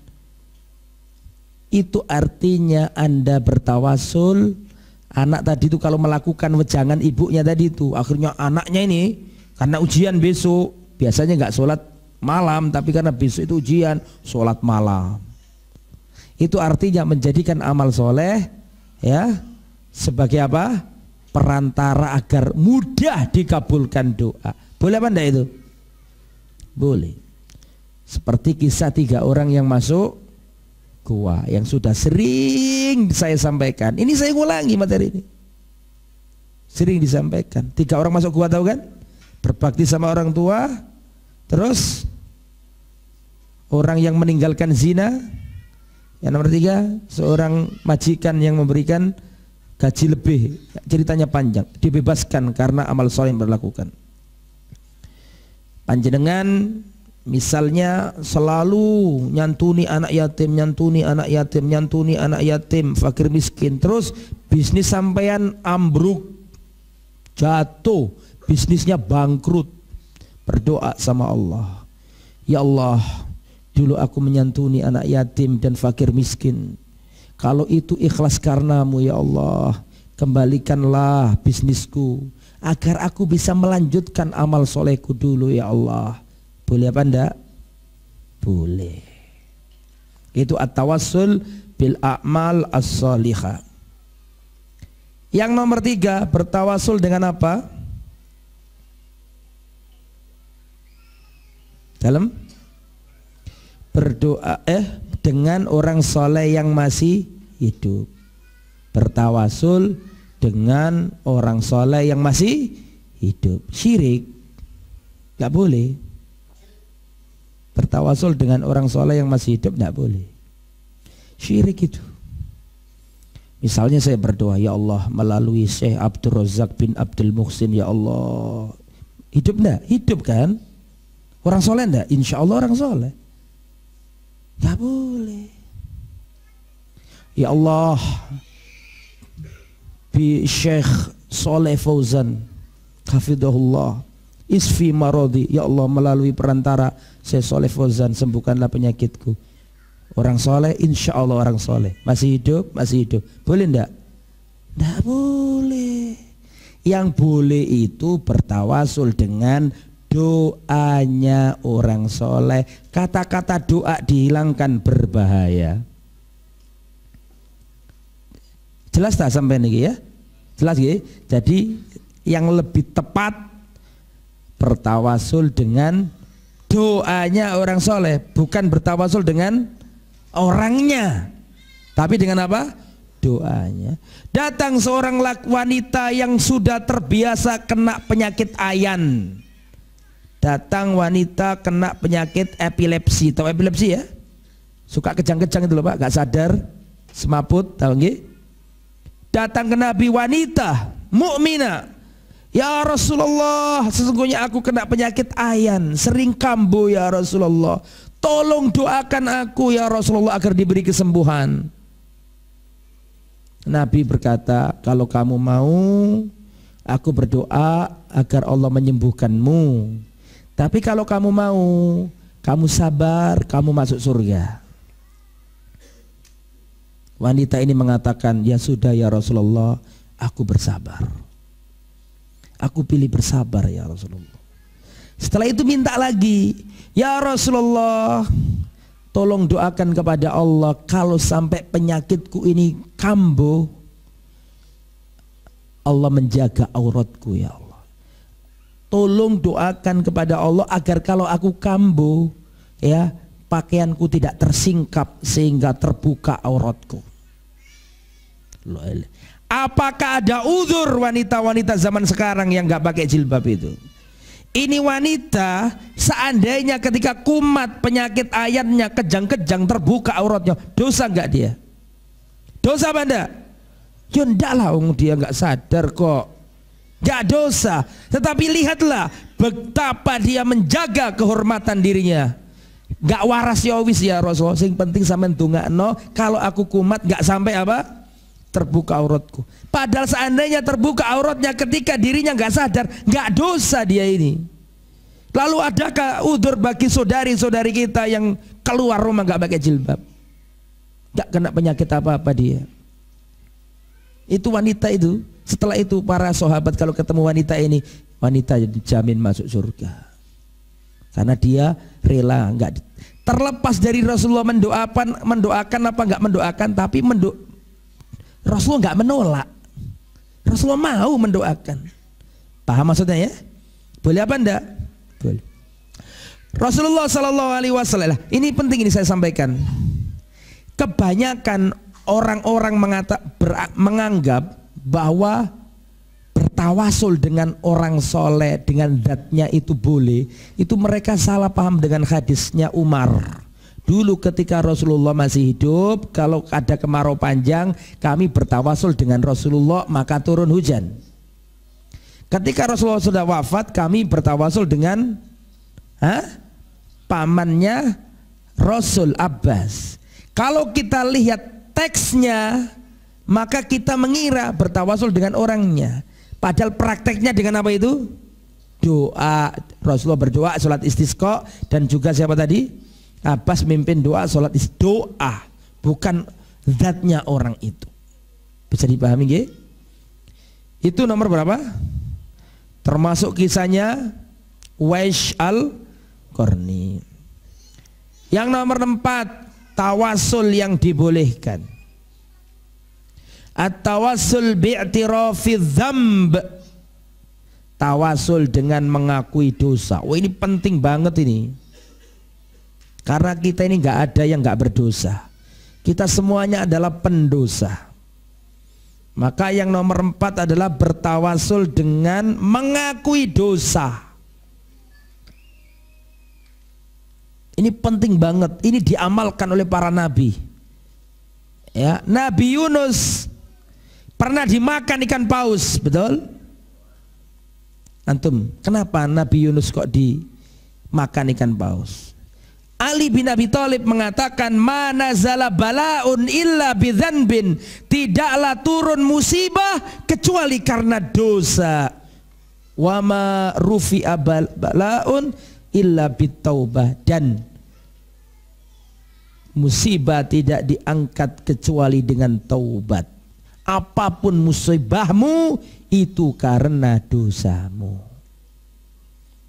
Itu artinya Anda bertawasul anak tadi itu kalau melakukan wejangan ibunya tadi itu akhirnya anaknya ini karena ujian besok biasanya nggak sholat malam tapi karena besok itu ujian sholat malam itu artinya menjadikan amal soleh ya sebagai apa? Perantara agar mudah dikabulkan doa. Boleh apa itu? Boleh. Seperti kisah tiga orang yang masuk gua yang sudah sering saya sampaikan. Ini saya ulangi materi ini. Sering disampaikan. Tiga orang masuk gua tahu kan? Berbakti sama orang tua, terus orang yang meninggalkan zina, yang nomor tiga, seorang majikan yang memberikan gaji lebih, ceritanya panjang, dibebaskan karena amal soleh yang berlakukan. Panjenengan misalnya selalu nyantuni anak yatim, nyantuni anak yatim, nyantuni anak yatim, fakir miskin, terus bisnis sampean ambruk, jatuh, bisnisnya bangkrut, berdoa sama Allah. Ya Allah, Dulu aku menyantuni anak yatim dan fakir miskin. Kalau itu ikhlas karenamu ya Allah, kembalikanlah bisnisku agar aku bisa melanjutkan amal solehku dulu ya Allah. Boleh apa enggak? Boleh. Itu at-tawassul bil a'mal as-salihah. Yang nomor tiga bertawasul dengan apa? Dalam? berdoa eh dengan orang soleh yang masih hidup bertawasul dengan orang soleh yang masih hidup syirik nggak boleh bertawasul dengan orang soleh yang masih hidup nggak boleh syirik itu misalnya saya berdoa ya Allah melalui Syekh Abdul Razak bin Abdul Muhsin ya Allah hidup enggak? hidup kan orang soleh enggak? insya Allah orang soleh Gak boleh. Ya Allah, bi Syekh Soleh Fauzan, Hafidhullah, isfi marodi, ya Allah melalui perantara Syekh Soleh Fauzan sembuhkanlah penyakitku. Orang soleh, insya Allah orang soleh. Masih hidup, masih hidup. Boleh ndak? Ndak boleh. Yang boleh itu bertawasul dengan doanya orang soleh kata-kata doa dihilangkan berbahaya jelas tak sampai nih ya jelas ya jadi yang lebih tepat bertawasul dengan doanya orang soleh bukan bertawasul dengan orangnya tapi dengan apa doanya datang seorang wanita yang sudah terbiasa kena penyakit ayan datang wanita kena penyakit epilepsi tahu epilepsi ya suka kejang-kejang itu loh pak gak sadar semaput tahu nggih datang ke nabi wanita mukmina ya Rasulullah sesungguhnya aku kena penyakit ayan sering kambuh ya Rasulullah tolong doakan aku ya Rasulullah agar diberi kesembuhan Nabi berkata, "Kalau kamu mau, aku berdoa agar Allah menyembuhkanmu." Tapi kalau kamu mau, kamu sabar, kamu masuk surga. Wanita ini mengatakan, "Ya sudah ya Rasulullah, aku bersabar. Aku pilih bersabar ya Rasulullah." Setelah itu minta lagi, "Ya Rasulullah, tolong doakan kepada Allah kalau sampai penyakitku ini kambuh, Allah menjaga auratku ya Allah." tolong doakan kepada Allah agar kalau aku kambuh ya pakaianku tidak tersingkap sehingga terbuka auratku. Eh, apakah ada uzur wanita-wanita zaman sekarang yang nggak pakai jilbab itu? Ini wanita seandainya ketika kumat penyakit ayatnya kejang-kejang terbuka auratnya dosa nggak dia? Dosa apa enggak? Ya dia nggak sadar kok Gak dosa. Tetapi lihatlah betapa dia menjaga kehormatan dirinya. Gak waras ya wis ya Rasul. Sing penting sama sampean no. kalau aku kumat gak sampai apa? terbuka auratku. Padahal seandainya terbuka auratnya ketika dirinya gak sadar, gak dosa dia ini. Lalu adakah udur bagi saudari-saudari kita yang keluar rumah gak pakai jilbab? Gak kena penyakit apa-apa dia. Itu wanita itu setelah itu para sahabat kalau ketemu wanita ini, wanita jamin masuk surga. Karena dia rela enggak terlepas dari Rasulullah mendoakan mendoakan apa enggak mendoakan tapi mendo, Rasulullah enggak menolak. Rasulullah mau mendoakan. Paham maksudnya ya? Boleh apa enggak? Boleh. Rasulullah Shallallahu Alaihi Wasallam. Ini penting ini saya sampaikan. Kebanyakan orang-orang mengata, menganggap bahwa bertawasul dengan orang soleh dengan zatnya itu boleh itu mereka salah paham dengan hadisnya Umar dulu ketika Rasulullah masih hidup kalau ada kemarau panjang kami bertawasul dengan Rasulullah maka turun hujan ketika Rasulullah sudah wafat kami bertawasul dengan ha? pamannya Rasul Abbas kalau kita lihat teksnya maka kita mengira bertawasul dengan orangnya. Padahal prakteknya dengan apa itu? Doa. Rasulullah berdoa salat istisqa dan juga siapa tadi? Abbas mimpin doa salat doa, bukan zatnya orang itu. Bisa dipahami nggih? Itu nomor berapa? Termasuk kisahnya Waish al Korni. Yang nomor empat, tawasul yang dibolehkan. At-tawassul bi'tirafi dzamb. Tawasul dengan mengakui dosa. Wah ini penting banget ini. Karena kita ini nggak ada yang nggak berdosa. Kita semuanya adalah pendosa. Maka yang nomor empat adalah bertawasul dengan mengakui dosa. Ini penting banget. Ini diamalkan oleh para nabi. Ya, Nabi Yunus Pernah dimakan ikan paus, betul? Antum, kenapa Nabi Yunus kok dimakan ikan paus? Ali bin Abi Thalib mengatakan mana zala balaun illa bidzanbin tidaklah turun musibah kecuali karena dosa wama rufi abal balaun illa bitaubah dan musibah tidak diangkat kecuali dengan taubat apapun musibahmu itu karena dosamu.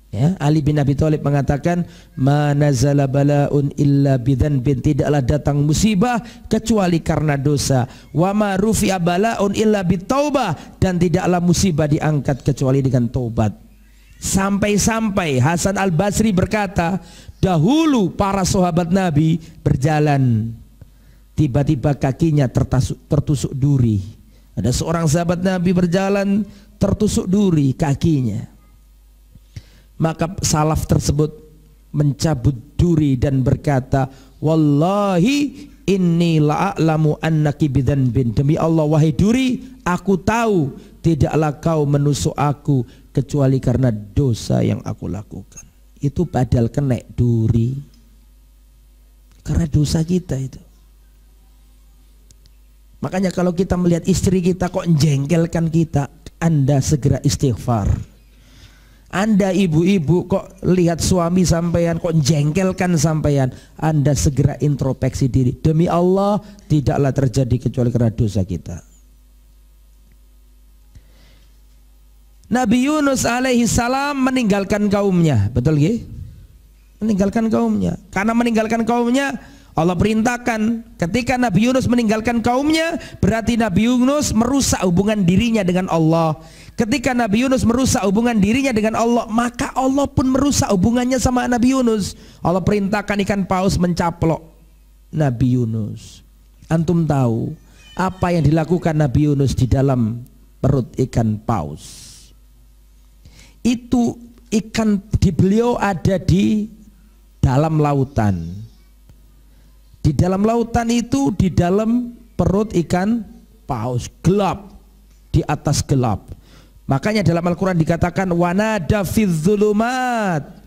Ya, Ali bin Abi Thalib mengatakan manazala balaun illa bidan bin tidaklah datang musibah kecuali karena dosa. Wa ma rufi'a balaun illa bitaubah dan tidaklah musibah diangkat kecuali dengan taubat. Sampai-sampai Hasan Al Basri berkata, dahulu para sahabat Nabi berjalan Tiba-tiba kakinya tertusuk, tertusuk duri. Ada seorang sahabat Nabi berjalan tertusuk duri kakinya. Maka salaf tersebut mencabut duri dan berkata, "Wallahi inni la'alamu annaki bin Demi Allah wahai duri, aku tahu tidaklah kau menusuk aku kecuali karena dosa yang aku lakukan. Itu padahal kena duri. Karena dosa kita itu. Makanya kalau kita melihat istri kita kok jengkelkan kita, Anda segera istighfar. Anda ibu-ibu kok lihat suami sampean kok jengkelkan sampean, Anda segera introspeksi diri. Demi Allah tidaklah terjadi kecuali karena dosa kita. Nabi Yunus alaihi salam meninggalkan kaumnya, betul gih? Meninggalkan kaumnya. Karena meninggalkan kaumnya, Allah perintahkan ketika Nabi Yunus meninggalkan kaumnya berarti Nabi Yunus merusak hubungan dirinya dengan Allah. Ketika Nabi Yunus merusak hubungan dirinya dengan Allah, maka Allah pun merusak hubungannya sama Nabi Yunus. Allah perintahkan ikan paus mencaplok Nabi Yunus. Antum tahu apa yang dilakukan Nabi Yunus di dalam perut ikan paus? Itu ikan di beliau ada di dalam lautan di dalam lautan itu di dalam perut ikan paus gelap di atas gelap. Makanya dalam Al-Qur'an dikatakan wanada fizzulumat.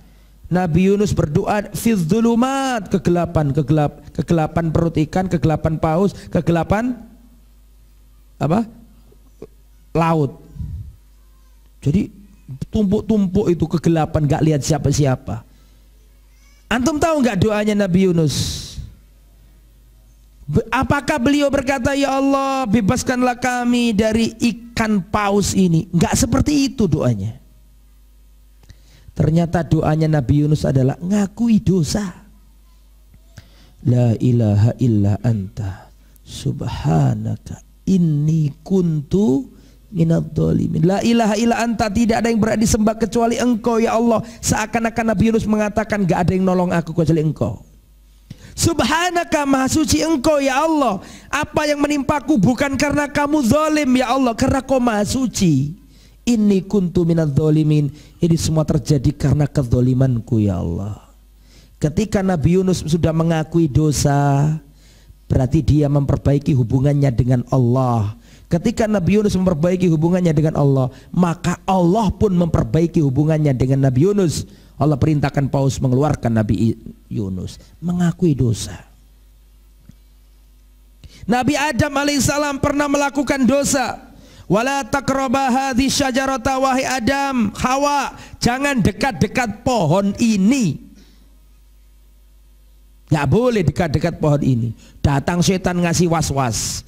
Nabi Yunus berdoa fizzulumat kegelapan kegelap kegelapan perut ikan, kegelapan paus, kegelapan apa? laut. Jadi tumpuk-tumpuk itu kegelapan gak lihat siapa-siapa. Antum tahu nggak doanya Nabi Yunus? Apakah beliau berkata, "Ya Allah, bebaskanlah kami dari ikan paus ini"? Enggak seperti itu doanya. Ternyata doanya Nabi Yunus adalah ngakui dosa. La ilaha illa anta subhanaka inni kuntu minad La ilaha illa anta tidak ada yang berat disembah kecuali engkau ya Allah. Seakan-akan Nabi Yunus mengatakan gak ada yang nolong aku kecuali engkau. Subhanaka maha suci engkau ya Allah Apa yang menimpaku bukan karena kamu zalim ya Allah Karena kau maha suci Ini kuntu minat zalimin Ini semua terjadi karena kezolimanku ya Allah Ketika Nabi Yunus sudah mengakui dosa Berarti dia memperbaiki hubungannya dengan Allah Ketika Nabi Yunus memperbaiki hubungannya dengan Allah, maka Allah pun memperbaiki hubungannya dengan Nabi Yunus. Allah perintahkan Paus mengeluarkan Nabi Yunus, mengakui dosa. Nabi Adam alaihissalam pernah melakukan dosa. Wala taqraba syajarata wahai Adam, Hawa, jangan dekat-dekat pohon ini. Gak boleh dekat-dekat pohon ini. Datang setan ngasih was-was.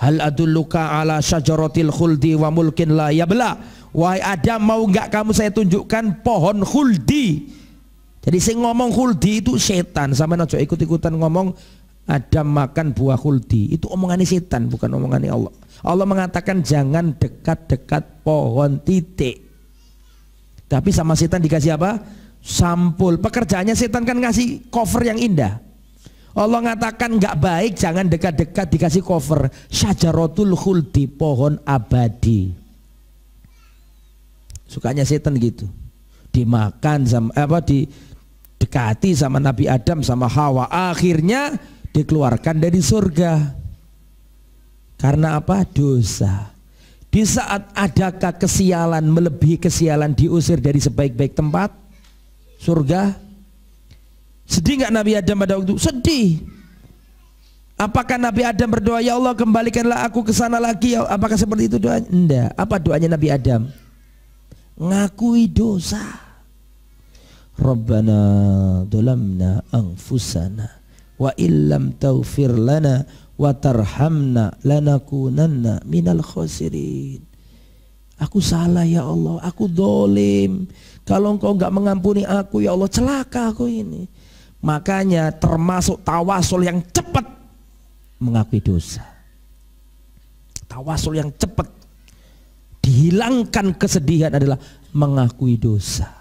Hal adulluka ala syajaratil khuldi wa mulkin la yabla. Wahai Adam, mau enggak kamu saya tunjukkan pohon khuldi? Jadi sing ngomong khuldi itu setan, sama aja ikut-ikutan ngomong Adam makan buah khuldi. Itu omongannya setan, bukan omongannya Allah. Allah mengatakan jangan dekat-dekat pohon titik. Tapi sama setan dikasih apa? Sampul. Pekerjaannya setan kan ngasih cover yang indah. Allah mengatakan nggak baik jangan dekat-dekat dikasih cover syajarotul khuldi pohon abadi sukanya setan gitu dimakan sama eh, apa di dekati sama Nabi Adam sama Hawa akhirnya dikeluarkan dari surga karena apa dosa di saat adakah kesialan melebihi kesialan diusir dari sebaik-baik tempat surga Sedih nggak Nabi Adam pada waktu itu? Sedih. Apakah Nabi Adam berdoa, "Ya Allah, kembalikanlah aku ke sana lagi." Ya, apakah seperti itu doanya? Tidak. Apa doanya Nabi Adam? Ngakui dosa. Rabbana dolamna anfusana wa illam taufir lana wa tarhamna lanakunanna minal khosirin. Aku salah ya Allah, aku dolim. Kalau engkau enggak mengampuni aku ya Allah, celaka aku ini. Makanya termasuk tawasul yang cepat mengakui dosa. Tawasul yang cepat dihilangkan kesedihan adalah mengakui dosa.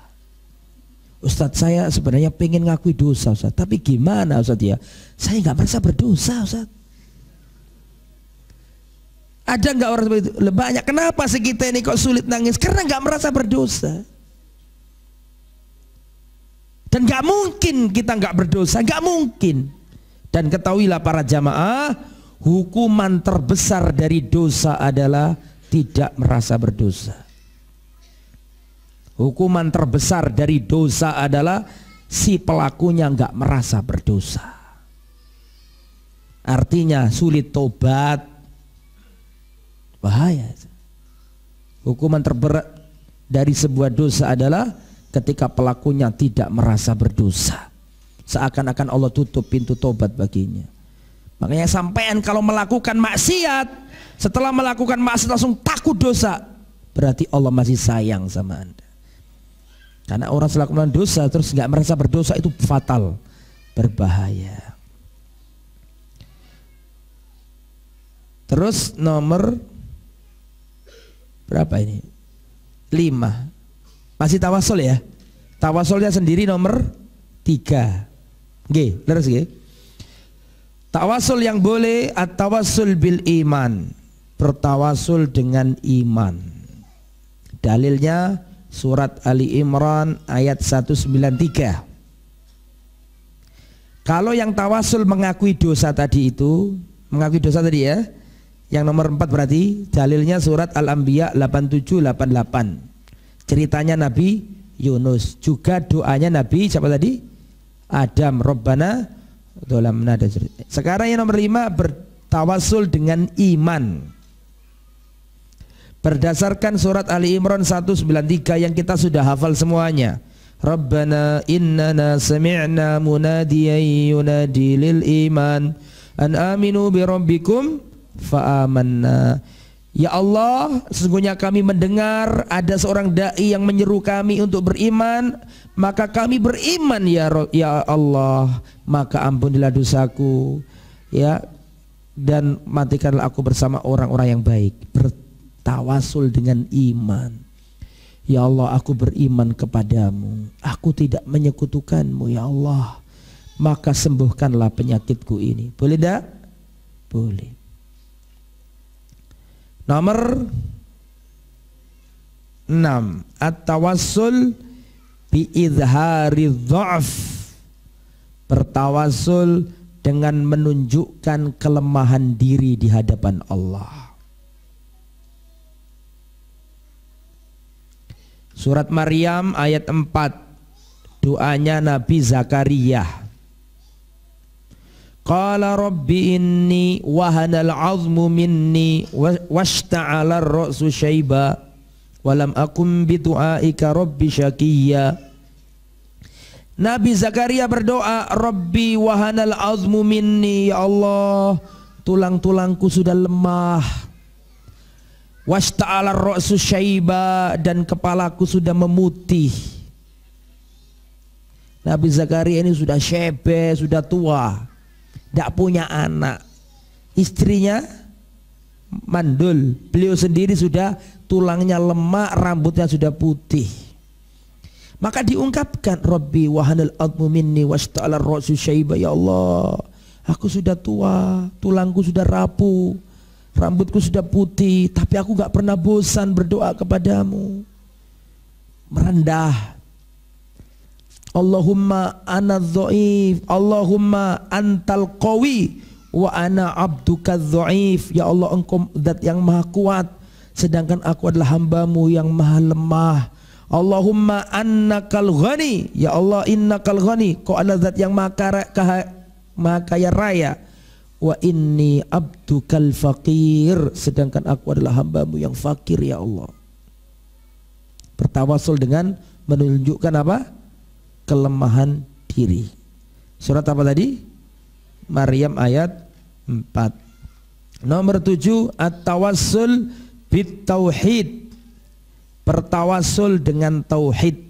Ustadz saya sebenarnya pengen ngakui dosa Ustadz. Tapi gimana Ustadz ya? Saya nggak merasa berdosa Ustadz. Ada nggak orang seperti itu? Banyak. Kenapa sih kita ini kok sulit nangis? Karena nggak merasa berdosa. Dan gak mungkin kita gak berdosa, gak mungkin. Dan ketahuilah para jamaah, hukuman terbesar dari dosa adalah tidak merasa berdosa. Hukuman terbesar dari dosa adalah si pelakunya gak merasa berdosa. Artinya sulit tobat, bahaya. Hukuman terberat dari sebuah dosa adalah ketika pelakunya tidak merasa berdosa. Seakan-akan Allah tutup pintu tobat baginya. Makanya sampean kalau melakukan maksiat, setelah melakukan maksiat langsung takut dosa, berarti Allah masih sayang sama Anda. Karena orang selaku melakukan dosa terus nggak merasa berdosa itu fatal, berbahaya. Terus nomor berapa ini? Lima. Masih tawasul ya. Tawasulnya sendiri nomor tiga. G, terus G. Tawasul yang boleh atawasul tawasul bil iman. Bertawasul dengan iman. Dalilnya surat Ali Imran ayat 193. Kalau yang tawasul mengakui dosa tadi itu, mengakui dosa tadi ya. Yang nomor empat berarti dalilnya surat Al-Anbiya 8788 ceritanya Nabi Yunus juga doanya Nabi siapa tadi Adam Robbana dolamna sekarang yang nomor lima bertawasul dengan iman berdasarkan surat Ali Imran 193 yang kita sudah hafal semuanya Rabbana innana sami'na munadiyan yunadi lil iman an aminu bi rabbikum fa amanna Ya Allah, sesungguhnya kami mendengar ada seorang dai yang menyeru kami untuk beriman, maka kami beriman ya ya Allah, maka ampunilah dosaku. Ya, dan matikanlah aku bersama orang-orang yang baik. Bertawasul dengan iman. Ya Allah aku beriman kepadamu Aku tidak menyekutukanmu ya Allah Maka sembuhkanlah penyakitku ini Boleh tidak? Boleh Nomor 6 At-tawassul bi idhari dha'f Bertawassul dengan menunjukkan kelemahan diri di hadapan Allah Surat Maryam ayat 4 Doanya Nabi Zakaria Qala rabbi inni wahanal azmu minni washta'ala ar-ra'su shayba wa lam akum bi du'aika rabbi syakiyya Nabi Zakaria berdoa Rabbi wahanal azmu minni ya Allah tulang-tulangku sudah lemah Washta'ala ar ra'su shayba dan kepalaku sudah memutih Nabi Zakaria ini sudah syebe, sudah tua tidak punya anak istrinya mandul beliau sendiri sudah tulangnya lemak rambutnya sudah putih maka diungkapkan Rabbi wahanal admu minni wasta'ala rasu syaiba ya Allah aku sudah tua tulangku sudah rapuh rambutku sudah putih tapi aku gak pernah bosan berdoa kepadamu merendah Allahumma ana dhaif Allahumma antal qawi wa ana abduka dhaif ya Allah engkau zat yang maha kuat sedangkan aku adalah hambamu yang maha lemah Allahumma annakal ghani ya Allah innakal ghani kau adalah zat yang maha, kaya, maha kaya raya wa inni abdukal faqir sedangkan aku adalah hambamu yang fakir ya Allah bertawasul dengan menunjukkan apa kelemahan diri. Surat apa tadi? Maryam ayat 4. Nomor 7 at-tawassul bit tauhid. Bertawassul dengan tauhid.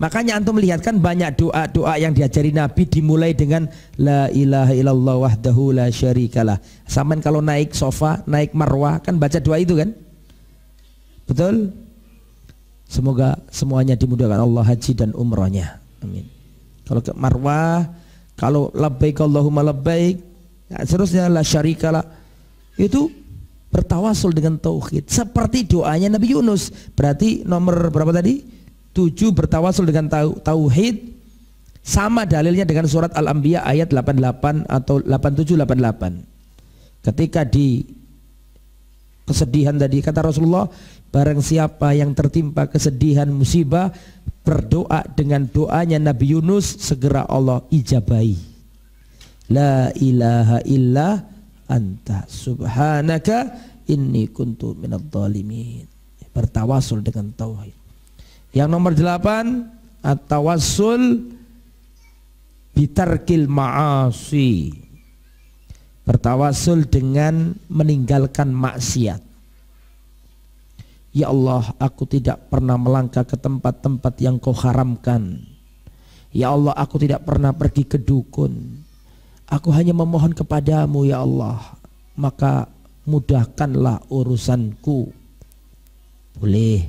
Makanya antum melihatkan banyak doa-doa yang diajari Nabi dimulai dengan la ilaha illallah wahdahu la syarikalah. Saman kalau naik sofa, naik marwah kan baca doa itu kan? Betul? Semoga semuanya dimudahkan Allah haji dan umrohnya. Amin. Kalau ke Marwah, kalau labbaik Allahumma labbaik, ya, seterusnya la lah. Itu bertawasul dengan tauhid seperti doanya Nabi Yunus. Berarti nomor berapa tadi? Tujuh bertawasul dengan tauhid sama dalilnya dengan surat Al-Anbiya ayat 88 atau 87 88. Ketika di kesedihan tadi kata Rasulullah Barang siapa yang tertimpa kesedihan musibah berdoa dengan doanya Nabi Yunus segera Allah ijabai. La ilaha illa anta subhanaka inni kuntu minat Bertawasul dengan tauhid. Yang nomor delapan at-tawassul bitarkil ma'asi. Bertawasul dengan meninggalkan maksiat Ya Allah, aku tidak pernah melangkah ke tempat-tempat yang kau haramkan. Ya Allah, aku tidak pernah pergi ke dukun. Aku hanya memohon kepadamu, ya Allah, maka mudahkanlah urusanku. Boleh.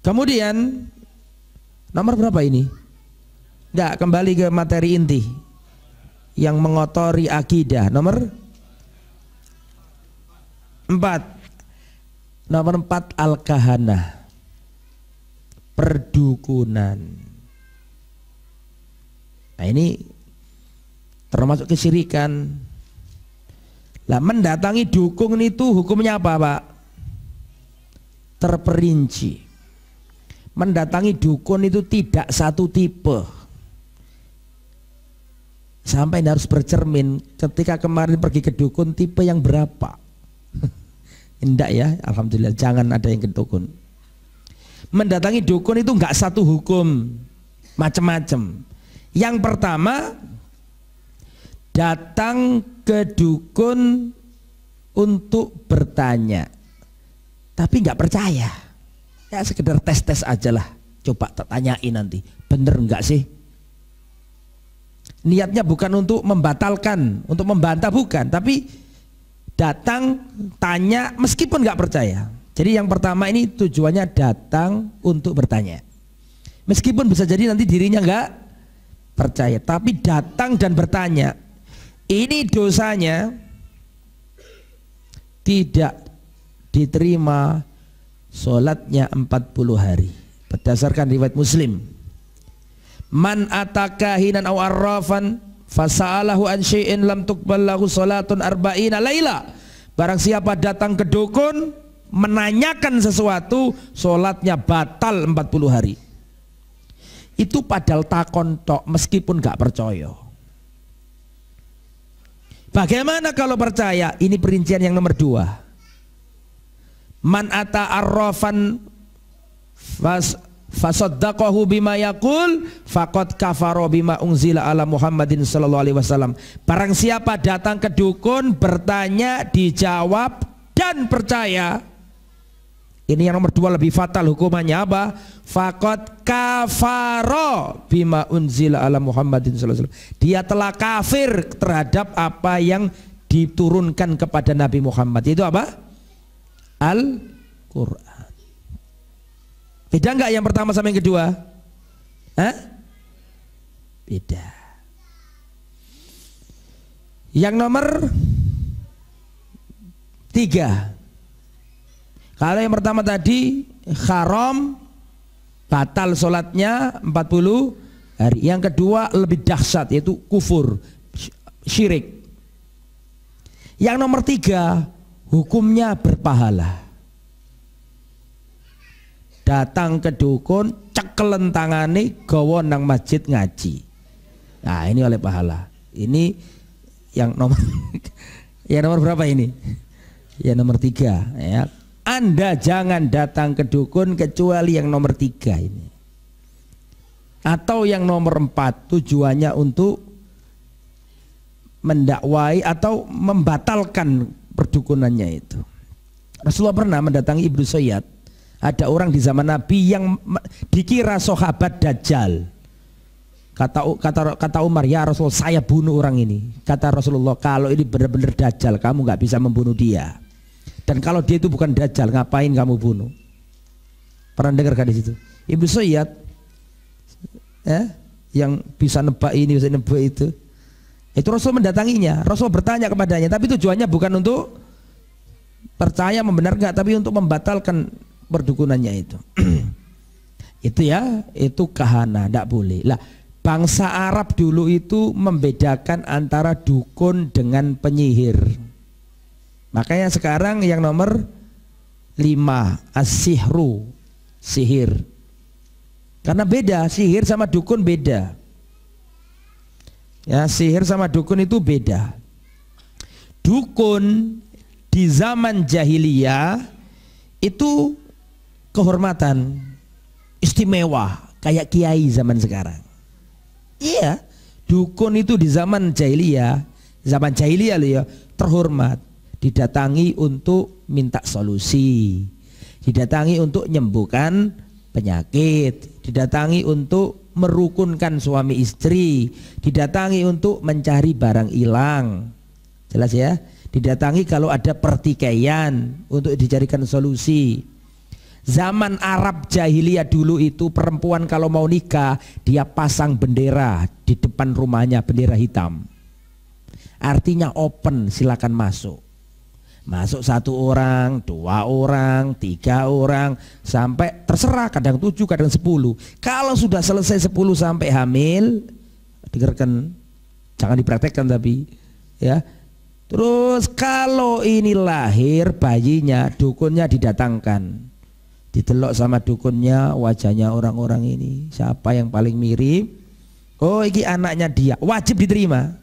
Kemudian, nomor berapa ini? Tidak, kembali ke materi inti yang mengotori akidah. Nomor Empat. Nomor empat al-kahana. Perdukunan. Nah ini termasuk kesirikan. Lah mendatangi dukun itu hukumnya apa, Pak? Terperinci. Mendatangi dukun itu tidak satu tipe. Sampai harus bercermin ketika kemarin pergi ke dukun tipe yang berapa? Indah ya, alhamdulillah jangan ada yang ke Mendatangi dukun itu enggak satu hukum, macam-macam. Yang pertama datang ke dukun untuk bertanya tapi enggak percaya ya sekedar tes tes aja lah coba tanyain nanti bener enggak sih niatnya bukan untuk membatalkan untuk membantah bukan tapi datang tanya meskipun nggak percaya. Jadi yang pertama ini tujuannya datang untuk bertanya. Meskipun bisa jadi nanti dirinya nggak percaya, tapi datang dan bertanya ini dosanya tidak diterima sholatnya 40 hari berdasarkan riwayat muslim man ataka hinan aw Fasa'alahu an syai'in lam tuqbal lahu salatun arba'ina laila. Barang siapa datang ke dukun menanyakan sesuatu, solatnya batal 40 hari. Itu padahal takon tok meskipun gak percaya. Bagaimana kalau percaya? Ini perincian yang nomor dua. Man ata arrofan fasaddaqahu bima yaqul faqad kafaro bima unzila ala Muhammadin sallallahu alaihi wasallam. Barang siapa datang ke dukun bertanya dijawab dan percaya ini yang nomor dua lebih fatal hukumannya apa? Fakot kafaro bima unzila ala Muhammadin sallallahu alaihi wasallam. Dia telah kafir terhadap apa yang diturunkan kepada Nabi Muhammad. Itu apa? Al-Qur'an. Beda nggak yang pertama sama yang kedua? Hah? Beda. Yang nomor tiga. Kalau yang pertama tadi haram batal sholatnya 40 hari. Yang kedua lebih dahsyat yaitu kufur syirik. Yang nomor tiga hukumnya berpahala datang ke dukun cekelen tangane gawa nang masjid ngaji nah ini oleh pahala ini yang nomor ya nomor berapa ini ya nomor tiga ya anda jangan datang ke dukun kecuali yang nomor tiga ini atau yang nomor empat tujuannya untuk mendakwai atau membatalkan perdukunannya itu Rasulullah pernah mendatangi Ibnu Sayyad ada orang di zaman Nabi yang dikira sahabat Dajjal. Kata, kata kata Umar, ya Rasul saya bunuh orang ini. Kata Rasulullah, kalau ini benar-benar Dajjal, kamu nggak bisa membunuh dia. Dan kalau dia itu bukan Dajjal, ngapain kamu bunuh? Pernah dengar kan di situ? Ibu Sayyid, eh, yang bisa nebak ini, bisa nebak itu. Itu Rasul mendatanginya, Rasul bertanya kepadanya, tapi tujuannya bukan untuk percaya membenar membenarkan, tapi untuk membatalkan perdukunannya itu. itu ya, itu kahana, tidak boleh. Lah, bangsa Arab dulu itu membedakan antara dukun dengan penyihir. Makanya sekarang yang nomor lima asihru sihir. Karena beda, sihir sama dukun beda. Ya, sihir sama dukun itu beda. Dukun di zaman jahiliyah itu kehormatan istimewa kayak kiai zaman sekarang. Iya, dukun itu di zaman jahiliyah, zaman jahiliyah loh ya, terhormat, didatangi untuk minta solusi, didatangi untuk menyembuhkan penyakit, didatangi untuk merukunkan suami istri, didatangi untuk mencari barang hilang. Jelas ya? Didatangi kalau ada pertikaian untuk dicarikan solusi Zaman Arab jahiliyah dulu itu perempuan kalau mau nikah dia pasang bendera di depan rumahnya bendera hitam. Artinya open silakan masuk. Masuk satu orang, dua orang, tiga orang, sampai terserah kadang tujuh, kadang sepuluh. Kalau sudah selesai sepuluh sampai hamil, dengarkan, jangan dipraktekkan tapi ya Terus kalau ini lahir bayinya dukunnya didatangkan. Ditelok sama dukunnya wajahnya orang-orang ini. Siapa yang paling mirip? Oh, ini anaknya dia. Wajib diterima.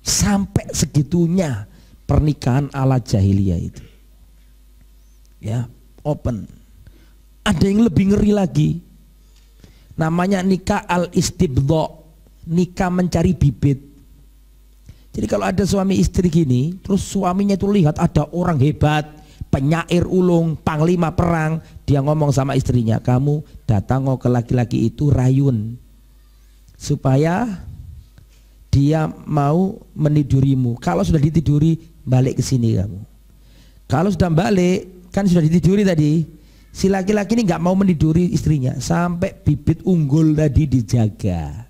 Sampai segitunya pernikahan ala jahiliyah itu. Ya, open. Ada yang lebih ngeri lagi. Namanya nikah al-istibdo. Nikah mencari bibit. Jadi kalau ada suami istri gini, terus suaminya itu lihat ada orang hebat, penyair ulung, panglima perang, dia ngomong sama istrinya, kamu datang ke laki-laki itu rayun supaya dia mau menidurimu. Kalau sudah ditiduri, balik ke sini kamu. Kalau sudah balik, kan sudah ditiduri tadi. Si laki-laki ini nggak mau meniduri istrinya sampai bibit unggul tadi dijaga.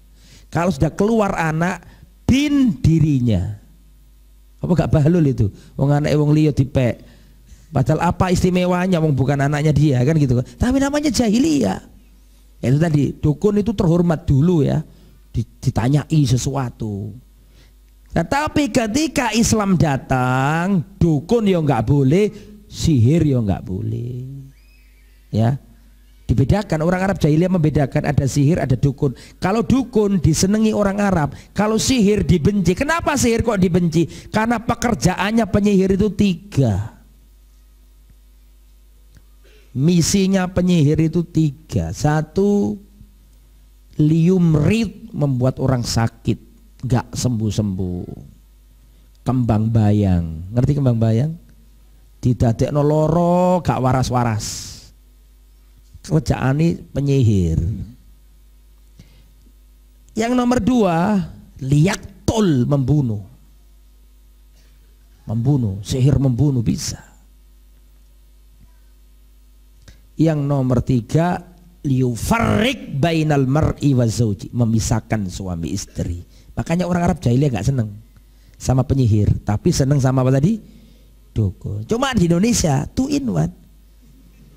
Kalau sudah keluar anak, bin dirinya. Apa gak bahlul itu? Wong anak wong liyo dipek Padahal apa istimewanya wong bukan anaknya dia kan gitu. Tapi namanya jahiliyah. Ya itu tadi dukun itu terhormat dulu ya. Ditanyai sesuatu. Nah, tapi ketika Islam datang, dukun ya nggak boleh, sihir ya nggak boleh. Ya, dibedakan orang Arab jahiliyah membedakan ada sihir ada dukun kalau dukun disenangi orang Arab kalau sihir dibenci kenapa sihir kok dibenci karena pekerjaannya penyihir itu tiga misinya penyihir itu tiga satu liumrit membuat orang sakit gak sembuh-sembuh kembang bayang ngerti kembang bayang Tidak noloro gak waras-waras ini penyihir yang nomor dua liak tol membunuh membunuh sihir membunuh bisa Yang nomor tiga liufarik bainal mar'i wa zawji memisahkan suami istri. Makanya orang Arab jahiliyah gak seneng sama penyihir, tapi seneng sama apa tadi? Dukun. Cuma di Indonesia two in one.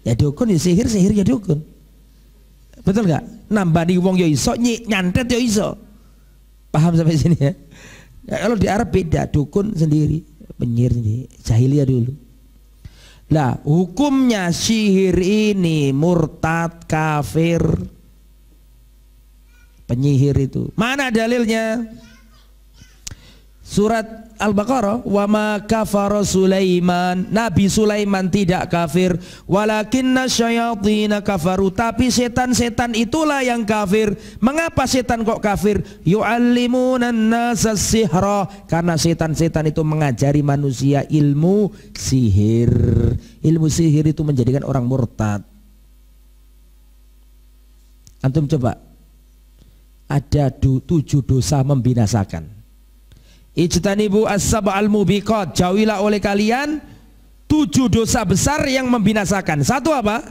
Ya dukun ya sihir, sihir ya dukun. Betul nggak? Nambah di wong ya iso, nyantet ya iso. Paham sampai sini ya? Kalau di Arab beda, dukun sendiri, penyihir sendiri, jahiliyah dulu. Lah, hukumnya sihir ini murtad kafir. Penyihir itu. Mana dalilnya? Surat Al-Baqarah wa ma kafara Sulaiman Nabi Sulaiman tidak kafir walakinna syayatina kafaru tapi setan-setan itulah yang kafir mengapa setan kok kafir yuallimuna nasa sihra karena setan-setan itu mengajari manusia ilmu sihir ilmu sihir itu menjadikan orang murtad antum coba ada do, tujuh dosa membinasakan Ijtanibu as-sab'al mubiqat. Jauhilah oleh kalian tujuh dosa besar yang membinasakan. Satu apa?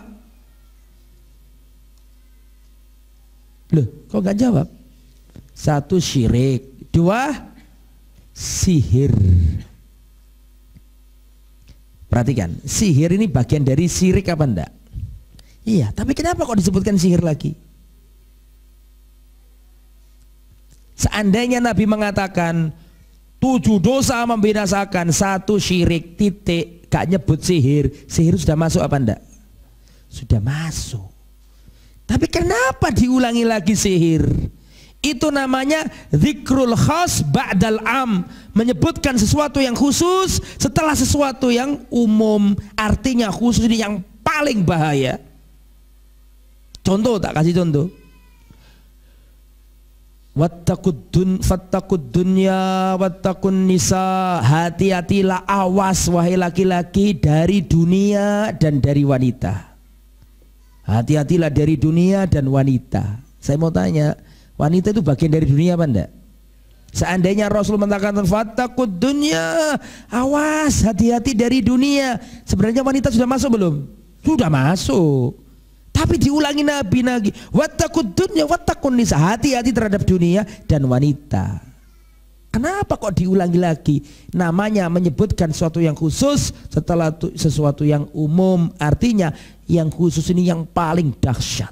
Loh, kok gak jawab? Satu syirik, dua sihir. Perhatikan, sihir ini bagian dari syirik apa enggak? Iya, tapi kenapa kok disebutkan sihir lagi? Seandainya Nabi mengatakan, Tujuh dosa membinasakan, satu syirik titik. Gak nyebut sihir. Sihir sudah masuk apa ndak Sudah masuk. Tapi kenapa diulangi lagi sihir? Itu namanya zikrul khas ba'dal am. Menyebutkan sesuatu yang khusus setelah sesuatu yang umum. Artinya khusus ini yang paling bahaya. Contoh, tak kasih contoh wattaqud dun fattaqud dunya wattaqun nisa hati-hatilah awas wahai laki-laki dari dunia dan dari wanita hati-hatilah dari dunia dan wanita saya mau tanya wanita itu bagian dari dunia apa enggak Seandainya Rasul mengatakan fatakut dunia, awas hati-hati dari dunia. Sebenarnya wanita sudah masuk belum? Sudah masuk. Tapi diulangi Nabi lagi. Wattakud dunya wattakun nisa. Hati-hati terhadap dunia dan wanita. Kenapa kok diulangi lagi? Namanya menyebutkan sesuatu yang khusus setelah sesuatu yang umum. Artinya yang khusus ini yang paling dahsyat.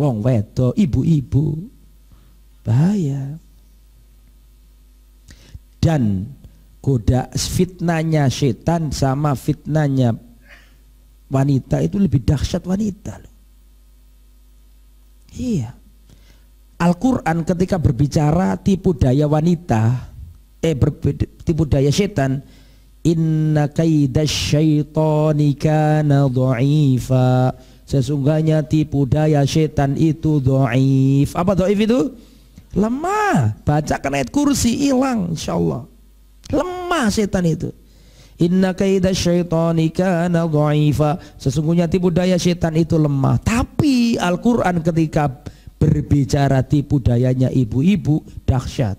Wong wedo, ibu-ibu. Bahaya. Dan goda fitnahnya setan sama fitnahnya wanita itu lebih dahsyat wanita. loh Iya. Al-Quran ketika berbicara tipu daya wanita, eh ber, tipu daya setan, Inna kaidah syaitani kana do'ifa Sesungguhnya tipu daya setan itu do'if Apa do'if itu? Lemah. Bacakan ayat kursi hilang insyaallah. Lemah setan itu. Inna kaida syaitani kana dha'ifa. Sesungguhnya tipu daya setan itu lemah. Tapi Al-Qur'an ketika berbicara tipu dayanya ibu-ibu dahsyat.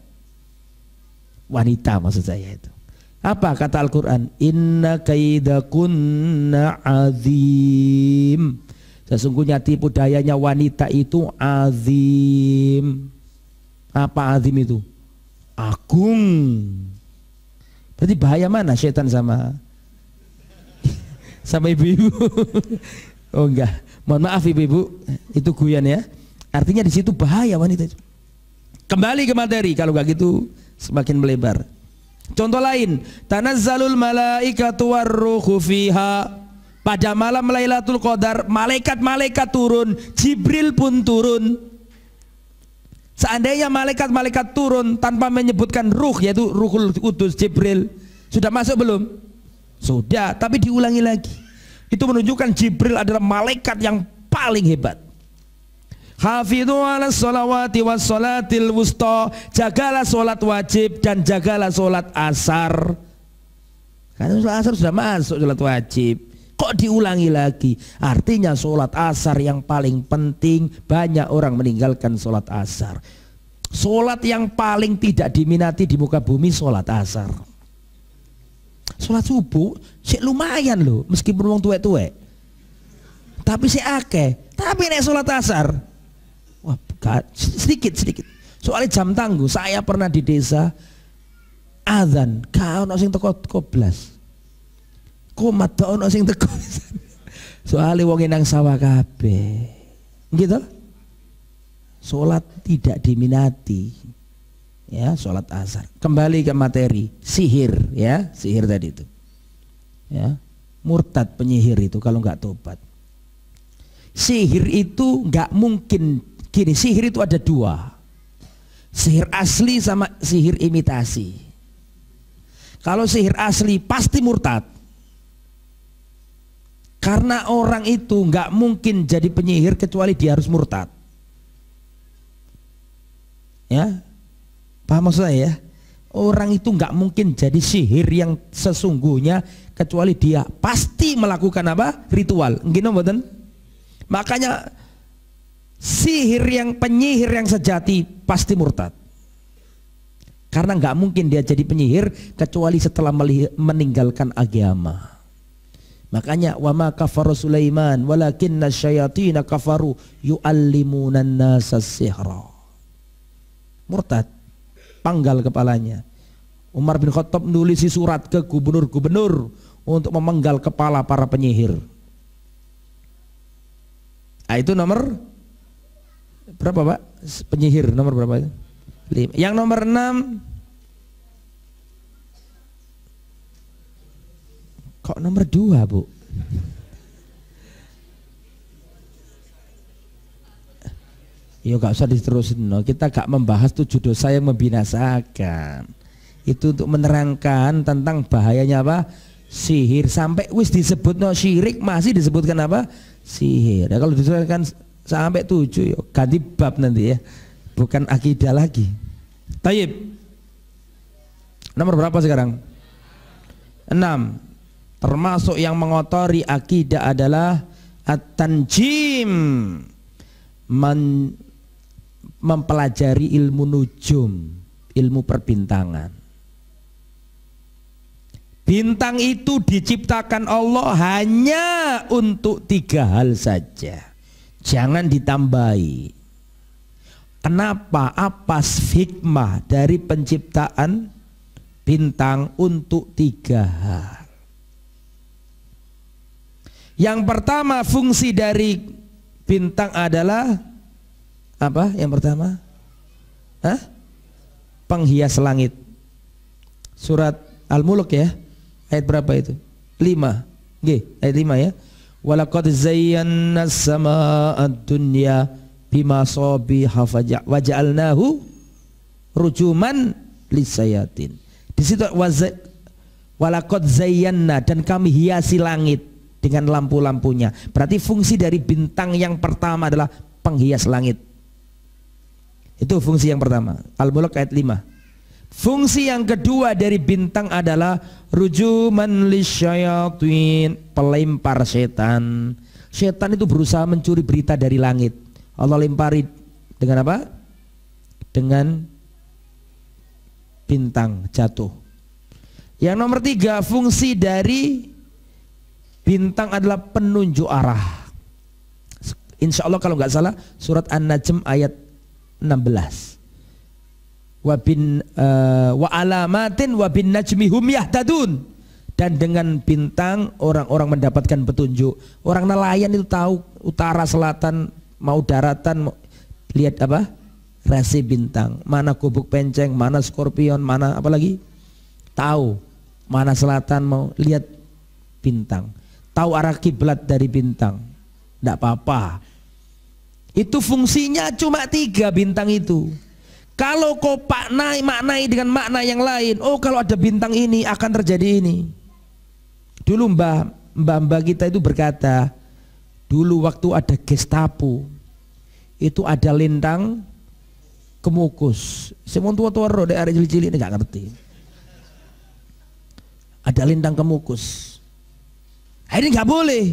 Wanita maksud saya itu. Apa kata Al-Qur'an? Inna kaida kunna azim. Sesungguhnya tipu dayanya wanita itu azim. Apa azim itu? Agung Berarti bahaya mana setan sama sama ibu-ibu? oh enggak. Mohon maaf ibu-ibu, itu guyon ya. Artinya di situ bahaya wanita itu. Kembali ke materi kalau enggak gitu semakin melebar. Contoh lain, tanazzalul malaikatu warruhu fiha. Pada malam Lailatul Qadar, malaikat-malaikat turun, Jibril pun turun. Seandainya malaikat-malaikat turun tanpa menyebutkan ruh yaitu Ruhul Kudus Jibril, sudah masuk belum? Sudah, tapi diulangi lagi. Itu menunjukkan Jibril adalah malaikat yang paling hebat. Hafidhu ala salawati wa salatil wusta Jagalah sholat wajib dan jagalah sholat asar Karena sholat asar sudah masuk sholat wajib Kok diulangi lagi? Artinya sholat asar yang paling penting banyak orang meninggalkan sholat asar. Sholat yang paling tidak diminati di muka bumi sholat asar. Sholat subuh sih lumayan loh meskipun wong tua-tua Tapi sih ake Tapi nih sholat asar wah bukan. sedikit sedikit. Soalnya jam tangguh saya pernah di desa azan kau toko toko 12 kok mata ono sing teko soalnya wong nang sawah kape gitu sholat tidak diminati ya sholat asar kembali ke materi sihir ya sihir tadi itu ya murtad penyihir itu kalau nggak tobat sihir itu nggak mungkin gini sihir itu ada dua sihir asli sama sihir imitasi kalau sihir asli pasti murtad karena orang itu nggak mungkin jadi penyihir kecuali dia harus murtad. Ya, paham maksud saya ya? Orang itu nggak mungkin jadi sihir yang sesungguhnya kecuali dia pasti melakukan apa? Ritual. gino mboten? Makanya sihir yang penyihir yang sejati pasti murtad. Karena nggak mungkin dia jadi penyihir kecuali setelah meninggalkan agama. Makanya ma kafara Sulaiman walakinna syayatin kafaru yuallimunan nasa sihra. Murtad. Panggal kepalanya. Umar bin Khattab nulis surat ke gubernur-gubernur untuk memenggal kepala para penyihir. Nah, itu nomor berapa Pak? Penyihir nomor berapa itu? Yang nomor enam Kok nomor dua, Bu? Ya gak usah diterusin no. Kita gak membahas tujuh dosa yang membinasakan Itu untuk menerangkan tentang bahayanya apa? Sihir Sampai wis disebut no syirik masih disebutkan apa? Sihir ya, Kalau disebutkan sampai tujuh yuk. Ganti bab nanti ya Bukan akidah lagi Taib Nomor berapa sekarang? Enam termasuk yang mengotori akidah adalah at-tanjim mempelajari ilmu nujum ilmu perbintangan bintang itu diciptakan Allah hanya untuk tiga hal saja jangan ditambahi kenapa apa hikmah dari penciptaan bintang untuk tiga hal yang pertama fungsi dari bintang adalah apa? Yang pertama? Hah? Penghias langit. Surat Al-Mulk ya. Ayat berapa itu? 5. G, ayat 5 ya. Walaqad zayyana as-samaa'a dunya bima sabiha waja'alnahu rujuman lisayatin. Di situ walaqad zayyana dan kami hiasi langit dengan lampu-lampunya. Berarti fungsi dari bintang yang pertama adalah penghias langit. Itu fungsi yang pertama. Al-Mulk ayat 5. Fungsi yang kedua dari bintang adalah rujuman lisyayatin, pelempar setan. Setan itu berusaha mencuri berita dari langit. Allah lempari dengan apa? Dengan bintang jatuh. Yang nomor tiga fungsi dari Bintang adalah penunjuk arah. Insya Allah kalau nggak salah surat An-Najm ayat 16. Wa bin uh, wa alamatin wa bin najmi hum yahtadun. Dan dengan bintang orang-orang mendapatkan petunjuk. Orang nelayan itu tahu utara, selatan, mau daratan, mau, lihat apa? Rasi bintang, mana kubuk penceng, mana skorpion, mana apa lagi? Tahu mana selatan mau lihat bintang tahu arah kiblat dari bintang. Tidak apa-apa. Itu fungsinya cuma tiga bintang itu. Kalau kau paknai, maknai dengan makna yang lain. Oh kalau ada bintang ini akan terjadi ini. Dulu mbah, mbah-mbah kita itu berkata, dulu waktu ada Gestapo, itu ada lintang kemukus. Semua tua-tua roh dari cilik-cilik ini gak ngerti. Ada lintang kemukus. Nah, ini nggak boleh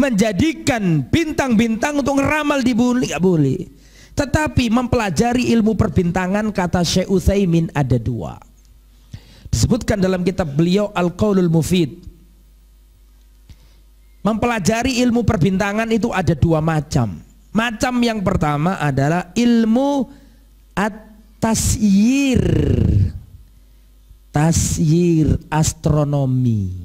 menjadikan bintang-bintang untuk ngeramal di bumi nggak boleh. Tetapi mempelajari ilmu perbintangan kata Syekh Utsaimin ada dua. Disebutkan dalam kitab beliau Al-Qaulul Mufid. Mempelajari ilmu perbintangan itu ada dua macam. Macam yang pertama adalah ilmu at-tasyir. Tasyir astronomi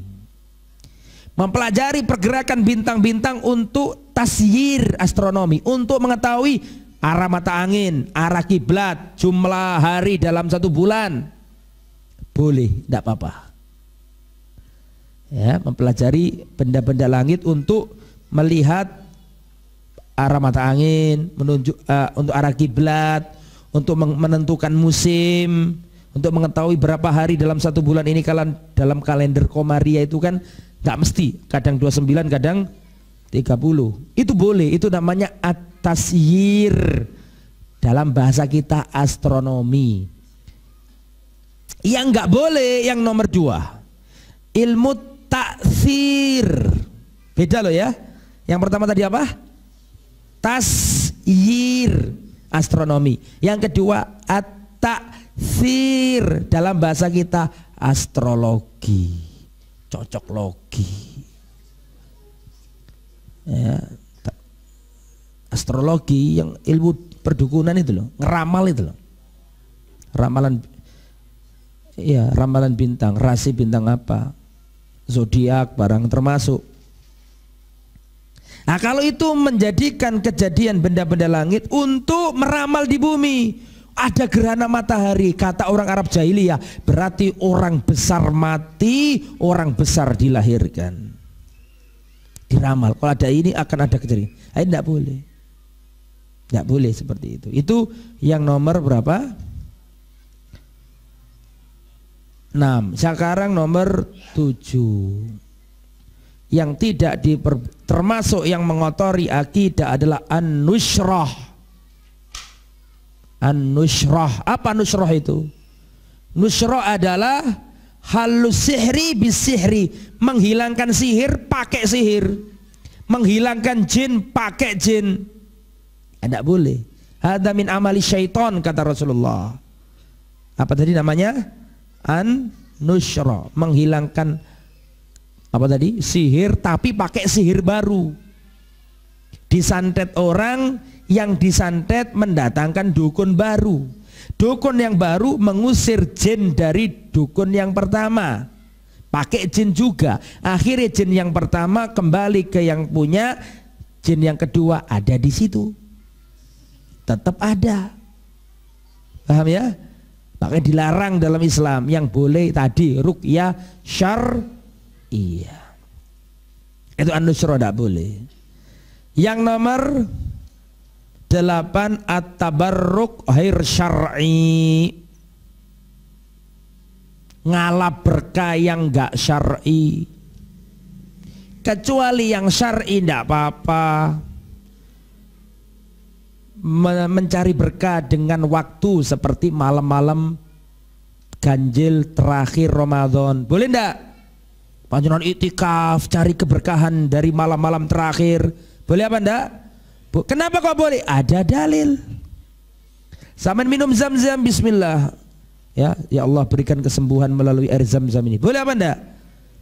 mempelajari pergerakan bintang-bintang untuk tasyir astronomi, untuk mengetahui arah mata angin, arah kiblat, jumlah hari dalam satu bulan. Boleh, tidak apa-apa. Ya, mempelajari benda-benda langit untuk melihat arah mata angin, menunjuk uh, untuk arah kiblat, untuk menentukan musim, untuk mengetahui berapa hari dalam satu bulan ini kalian dalam kalender komaria itu kan Gak mesti, kadang 29, kadang 30. Itu boleh, itu namanya atasyir. Dalam bahasa kita astronomi. Yang nggak boleh yang nomor dua. Ilmu taksir. Beda loh ya. Yang pertama tadi apa? Tasyir astronomi. Yang kedua at-taksir dalam bahasa kita astrologi cocok logi ya, astrologi yang ilmu perdukunan itu loh ngeramal itu loh ramalan ya ramalan bintang rasi bintang apa zodiak barang termasuk Nah kalau itu menjadikan kejadian benda-benda langit untuk meramal di bumi ada gerhana matahari kata orang Arab jahiliyah berarti orang besar mati orang besar dilahirkan diramal kalau ada ini akan ada kejadian ini eh, tidak boleh tidak boleh seperti itu itu yang nomor berapa 6 sekarang nomor 7 yang tidak diper, termasuk yang mengotori akidah adalah an-nusrah an nushroh Apa Nusroh itu? Nusroh adalah halus sihri bisihri. Menghilangkan sihir pakai sihir. Menghilangkan jin pakai jin. Tidak boleh. Hada min amali syaiton kata Rasulullah. Apa tadi namanya? An nushroh menghilangkan apa tadi? Sihir tapi pakai sihir baru. Disantet orang yang disantet mendatangkan dukun baru. Dukun yang baru mengusir jin dari dukun yang pertama. Pakai jin juga. Akhirnya jin yang pertama kembali ke yang punya, jin yang kedua ada di situ. Tetap ada. Paham ya? Pakai dilarang dalam Islam yang boleh tadi rukyah syar iya. Itu anusro tidak boleh. Yang nomor Delapan at-tabarruk ghair syar'i. Ngalap berkah yang enggak syar'i. Kecuali yang syar'i enggak apa-apa. Mencari berkah dengan waktu seperti malam-malam ganjil terakhir Ramadan. Boleh enggak? Panjenengan itikaf cari keberkahan dari malam-malam terakhir. Boleh apa enggak? Bu, kenapa kok boleh? Ada dalil. Sama minum zam-zam bismillah. Ya, ya Allah berikan kesembuhan melalui air zam-zam ini. Boleh apa enggak?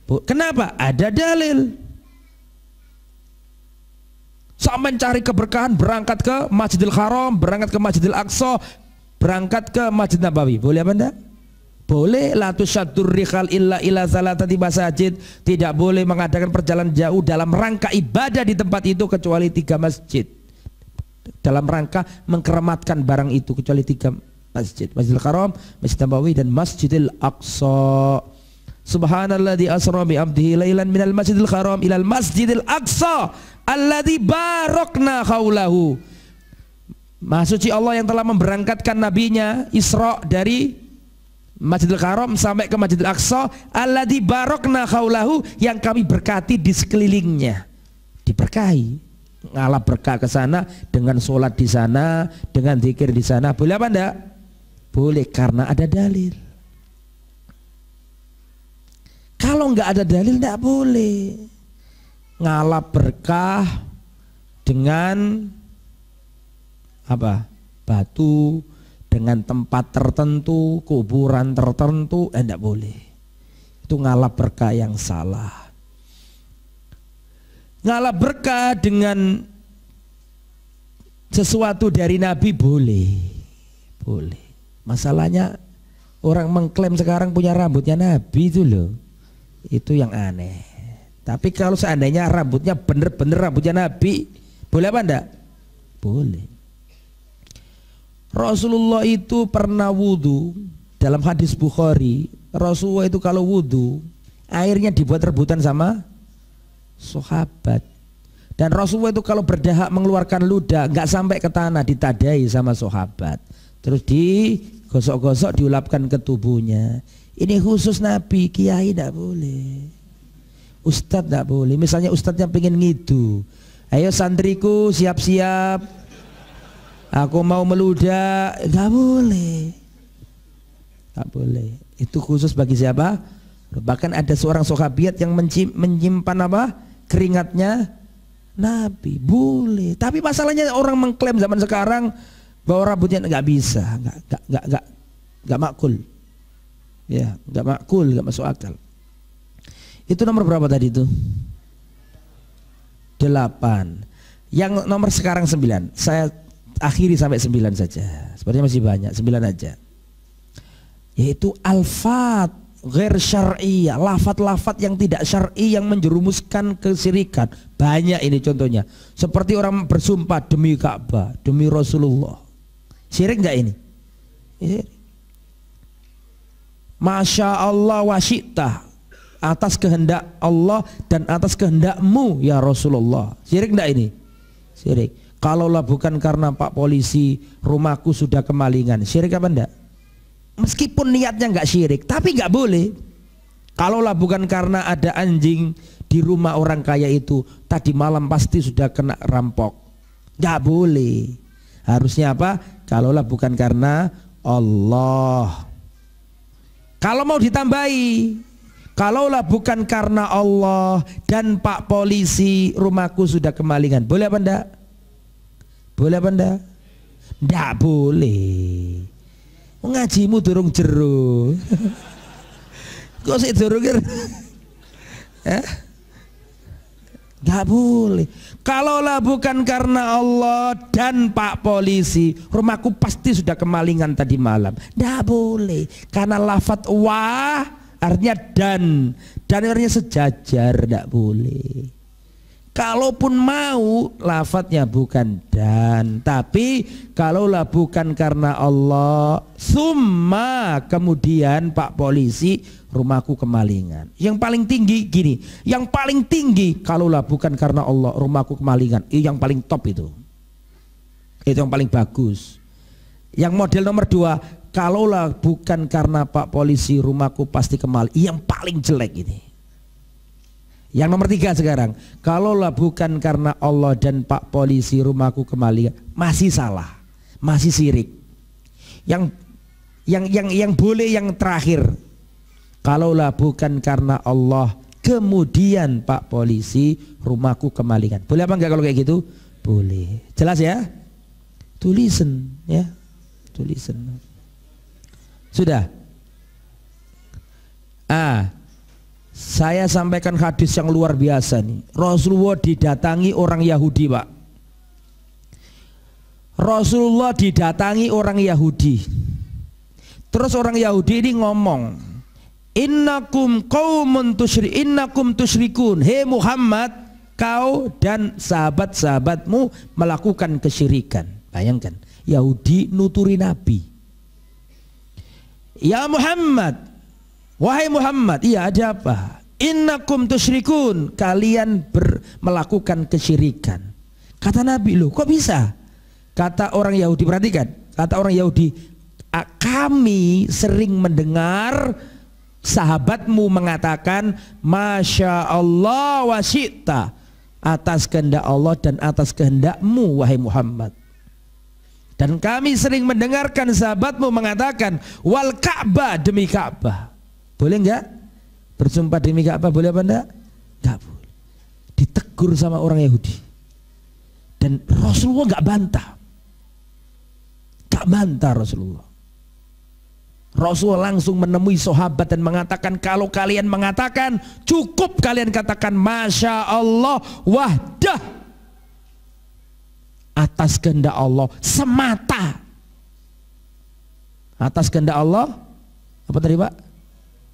Bu, kenapa? Ada dalil. Sama cari keberkahan berangkat ke Masjidil Haram, berangkat ke Masjidil Aqsa, berangkat ke Masjid Nabawi. Boleh apa enggak? Boleh latu syadur rikhal illa ila di masjid Tidak boleh mengadakan perjalanan jauh dalam rangka ibadah di tempat itu kecuali tiga masjid dalam rangka mengkeramatkan barang itu kecuali tiga masjid Masjidil Haram, Masjid Nabawi dan Masjidil Aqsa. Subhanalladzi asra bi 'abdihi lailan minal Masjidil Haram ilal Masjidil Aqsa alladzi barakna haulahu. Maha suci Allah yang telah memberangkatkan nabinya Isra dari Masjidil Haram sampai ke Masjidil Aqsa alladzi barakna haulahu yang kami berkati di sekelilingnya. Diberkahi ngalap berkah ke sana dengan sholat di sana, dengan zikir di sana. Boleh apa enggak? Boleh karena ada dalil. Kalau enggak ada dalil enggak boleh. Ngalap berkah dengan apa? Batu, dengan tempat tertentu, kuburan tertentu, eh, enggak boleh. Itu ngalap berkah yang salah ngalah berkah dengan sesuatu dari Nabi boleh. Boleh. Masalahnya orang mengklaim sekarang punya rambutnya Nabi itu loh. Itu yang aneh. Tapi kalau seandainya rambutnya bener-bener rambutnya Nabi, boleh apa ndak Boleh. Rasulullah itu pernah wudhu dalam hadis Bukhari. Rasulullah itu kalau wudhu airnya dibuat rebutan sama sahabat. Dan Rasulullah itu kalau berdahak mengeluarkan ludah nggak sampai ke tanah ditadai sama sahabat. Terus digosok-gosok diulapkan ke tubuhnya. Ini khusus Nabi, kiai tidak boleh. Ustadz tidak boleh. Misalnya Ustadz yang pengen ngidu. Ayo santriku siap-siap. Aku mau meludah. Nggak boleh. Tak boleh. Itu khusus bagi siapa? Bahkan ada seorang sahabat yang menyimpan apa? keringatnya Nabi. Boleh. Tapi masalahnya orang mengklaim zaman sekarang bahwa rambutnya nggak bisa, nggak nggak nggak nggak nggak makul. Ya, nggak makul, nggak masuk akal. Itu nomor berapa tadi itu? Delapan. Yang nomor sekarang sembilan. Saya akhiri sampai sembilan saja. Sepertinya masih banyak, sembilan aja. Yaitu al ghair syar'i, lafat-lafat yang tidak syar'i yang menjerumuskan kesirikan. Banyak ini contohnya. Seperti orang bersumpah demi Ka'bah, demi Rasulullah. Sirik enggak ini? Sirik. Masya Allah wasyikta atas kehendak Allah dan atas kehendakmu ya Rasulullah. Sirik enggak ini? Sirik. Kalaulah bukan karena Pak polisi rumahku sudah kemalingan. Sirik apa enggak? meskipun niatnya nggak syirik tapi nggak boleh kalaulah bukan karena ada anjing di rumah orang kaya itu tadi malam pasti sudah kena rampok nggak boleh harusnya apa kalaulah bukan karena Allah kalau mau ditambahi kalaulah bukan karena Allah dan pak polisi rumahku sudah kemalingan boleh apa enggak boleh apa enggak enggak boleh ngajimu durung jero. Kok sih durung ger? Eh? Gak boleh. Kalaulah bukan karena Allah dan Pak Polisi, rumahku pasti sudah kemalingan tadi malam. Gak boleh. Karena lafat wah artinya dan. Dan artinya sejajar, gak boleh. Kalaupun mau lafadznya bukan dan tapi kalaulah bukan karena Allah summa kemudian Pak polisi rumahku kemalingan. Yang paling tinggi gini, yang paling tinggi kalaulah bukan karena Allah rumahku kemalingan. Iya, yang paling top itu. Itu yang paling bagus. Yang model nomor dua, kalaulah bukan karena Pak polisi rumahku pasti kemal. Iya, yang paling jelek ini. Yang nomor tiga sekarang, kalaulah bukan karena Allah dan Pak Polisi rumahku kemalingan, masih salah, masih sirik. Yang yang yang yang boleh yang terakhir, kalaulah bukan karena Allah kemudian Pak Polisi rumahku kemalingan. Boleh apa enggak kalau kayak gitu? Boleh. Jelas ya? To listen ya. To listen. Sudah. Ah, saya sampaikan hadis yang luar biasa nih. Rasulullah didatangi orang Yahudi, Pak. Rasulullah didatangi orang Yahudi. Terus orang Yahudi ini ngomong, "Innakum qaumun tusyri innakum tusyrikun." Hei Muhammad, kau dan sahabat-sahabatmu melakukan kesyirikan. Bayangkan, Yahudi nuturi Nabi. Ya Muhammad, Wahai Muhammad, iya ada apa? Innakum tusyrikun, kalian ber, melakukan kesyirikan. Kata Nabi, Lu, kok bisa? Kata orang Yahudi, perhatikan. Kata orang Yahudi, kami sering mendengar sahabatmu mengatakan Masya Allah wasita atas kehendak Allah dan atas kehendakmu wahai Muhammad. Dan kami sering mendengarkan sahabatmu mengatakan wal Ka'bah demi Ka'bah. Boleh enggak? Bersumpah demi Ka'bah boleh apa enggak? Enggak boleh. Ditegur sama orang Yahudi. Dan Rasulullah enggak bantah. Enggak bantah Rasulullah. Rasulullah langsung menemui sahabat dan mengatakan kalau kalian mengatakan cukup kalian katakan Masya Allah wahdah atas kehendak Allah semata atas kehendak Allah apa tadi Pak?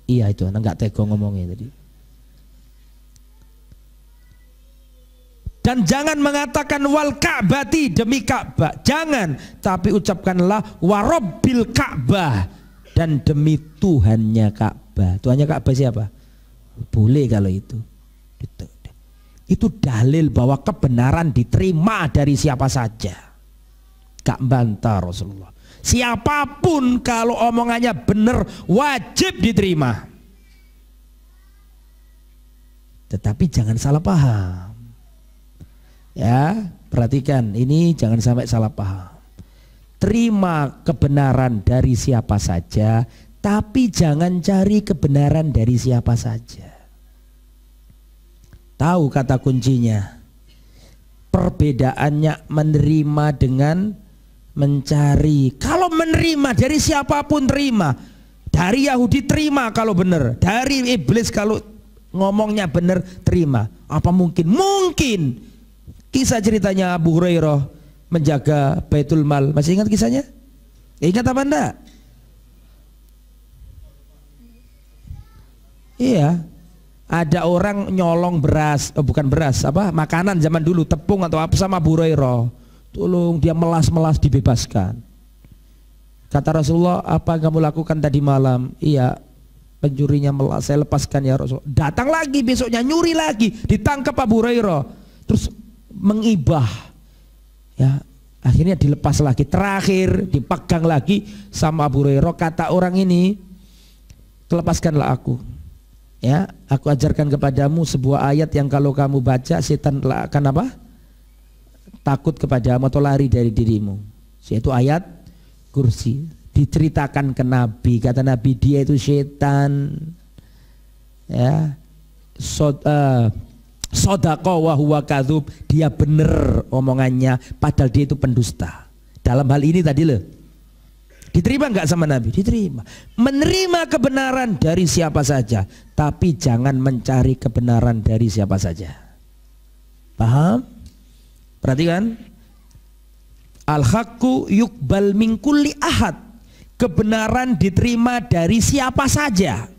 Iya itu anak nggak tega ngomongnya tadi. Dan jangan mengatakan wal ka'bati demi Ka'bah. Jangan, tapi ucapkanlah warobil Ka'bah dan demi Tuhannya Ka'bah. Tuhannya Ka'bah siapa? Boleh kalau itu. Gitu. Itu, dalil bahwa kebenaran diterima dari siapa saja. Kak bantah Rasulullah. Siapapun kalau omongannya benar wajib diterima. Tetapi jangan salah paham. Ya, perhatikan ini jangan sampai salah paham. Terima kebenaran dari siapa saja, tapi jangan cari kebenaran dari siapa saja. Tahu kata kuncinya perbedaannya menerima dengan mencari. Kalau menerima dari siapapun terima. Dari Yahudi terima kalau benar. Dari iblis kalau ngomongnya benar terima. Apa mungkin? Mungkin. Kisah ceritanya Abu Hurairah menjaga Baitul Mal. Masih ingat kisahnya? ingat apa enggak? Iya. Ada orang nyolong beras, oh bukan beras, apa? Makanan zaman dulu, tepung atau apa sama Abu Hurairah tolong dia melas-melas dibebaskan kata Rasulullah apa yang kamu lakukan tadi malam iya pencurinya melas saya lepaskan ya Rasul datang lagi besoknya nyuri lagi ditangkap Abu Hurairah terus mengibah ya akhirnya dilepas lagi terakhir dipegang lagi sama Abu Hurairah kata orang ini lepaskanlah aku ya aku ajarkan kepadamu sebuah ayat yang kalau kamu baca setan akan apa takut kepadamu atau lari dari dirimu. Yaitu ayat kursi. Diceritakan ke Nabi, kata Nabi dia itu setan. Ya. So, uh, eh, Sodako wa Dia benar omongannya padahal dia itu pendusta. Dalam hal ini tadi loh. Diterima nggak sama Nabi? Diterima. Menerima kebenaran dari siapa saja. Tapi jangan mencari kebenaran dari siapa saja. Paham? Perhatikan. Al-haqqu yukbal min kulli ahad. Kebenaran diterima dari siapa saja.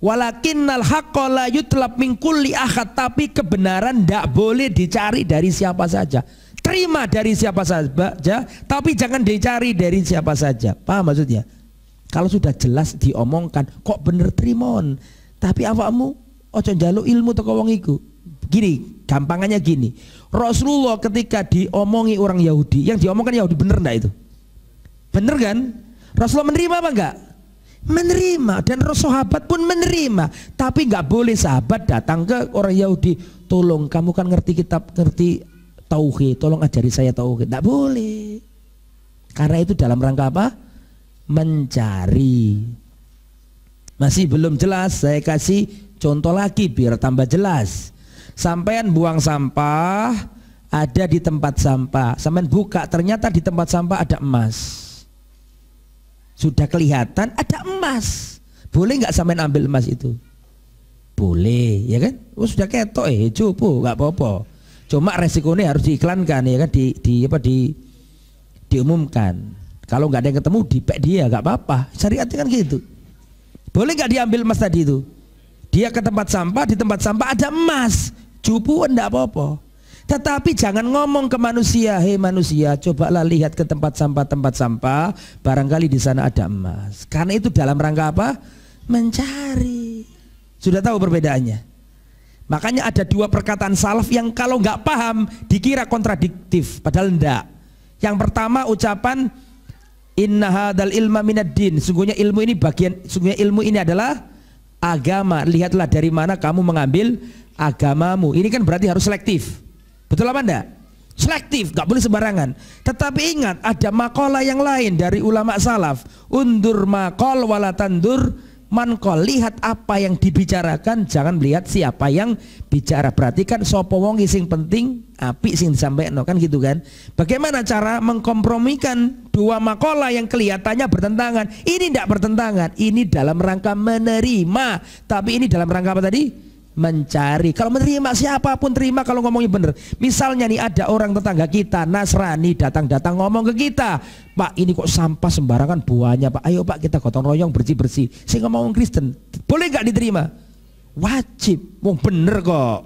Walakin haqqa la yutlab min kulli ahad, tapi kebenaran tidak boleh dicari dari siapa saja. Terima dari siapa saja, tapi jangan dicari dari siapa saja. Paham maksudnya? Kalau sudah jelas diomongkan, kok bener trimon. Tapi apa awakmu ojo njaluk ilmu tokoh wong iku gini, gampangannya gini. Rasulullah ketika diomongi orang Yahudi, yang diomongkan Yahudi bener enggak itu? Bener kan? Rasulullah menerima apa enggak? Menerima dan sahabat pun menerima, tapi enggak boleh sahabat datang ke orang Yahudi, "Tolong, kamu kan ngerti kitab, ngerti tauhid, tolong ajari saya tauhid." Enggak boleh. Karena itu dalam rangka apa? Mencari. Masih belum jelas, saya kasih contoh lagi biar tambah jelas. Sampean buang sampah ada di tempat sampah. Sampean buka ternyata di tempat sampah ada emas. Sudah kelihatan ada emas. Boleh nggak sampean ambil emas itu? Boleh, ya kan? Oh, sudah ketok eh cupu, nggak apa-apa. Cuma resikonya harus diiklankan ya kan di di apa di diumumkan. Kalau nggak ada yang ketemu di dia nggak apa-apa. Syariatnya kan gitu. Boleh nggak diambil emas tadi itu? Dia ke tempat sampah, di tempat sampah ada emas. Cupu enggak apa-apa. Tetapi jangan ngomong ke manusia, hei manusia, cobalah lihat ke tempat sampah, tempat sampah, barangkali di sana ada emas. Karena itu dalam rangka apa? Mencari. Sudah tahu perbedaannya? Makanya ada dua perkataan salaf yang kalau nggak paham dikira kontradiktif, padahal enggak. Yang pertama ucapan Inna hadal ilma minad din. Sungguhnya ilmu ini bagian, sungguhnya ilmu ini adalah agama. Lihatlah dari mana kamu mengambil agamamu. Ini kan berarti harus selektif. Betul apa enggak? Selektif, nggak boleh sembarangan. Tetapi ingat ada makola yang lain dari ulama salaf. Undur makol walatandur Man kau lihat apa yang dibicarakan jangan lihat siapa yang bicara berarti kan sopo wong sing penting api sing disampaikan kan gitu kan bagaimana cara mengkompromikan dua makola yang kelihatannya bertentangan ini tidak bertentangan ini dalam rangka menerima tapi ini dalam rangka apa tadi mencari. Kalau menerima siapapun terima kalau ngomongnya bener. Misalnya nih ada orang tetangga kita Nasrani datang-datang ngomong ke kita, "Pak, ini kok sampah sembarangan buahnya, Pak. Ayo Pak kita gotong royong bersih-bersih." Saya ngomong Kristen, boleh nggak diterima? Wajib, mau bener kok.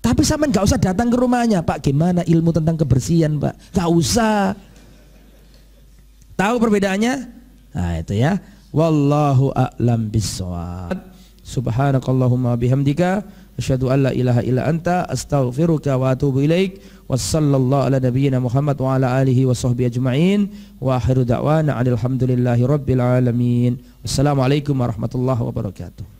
Tapi sama nggak usah datang ke rumahnya, Pak. Gimana ilmu tentang kebersihan, Pak? Gak usah. Tahu perbedaannya? Nah, itu ya. Wallahu a'lam bisawab. Subhanakallahumma bihamdika Asyadu an la ilaha illa anta astaghfiruka wa atubu ilaik wa sallallahu ala nabiyina Muhammad wa ala alihi wa sahbihi ajma'in wa akhiru da'wana alhamdulillahi rabbil alamin. Wassalamualaikum warahmatullahi wabarakatuh.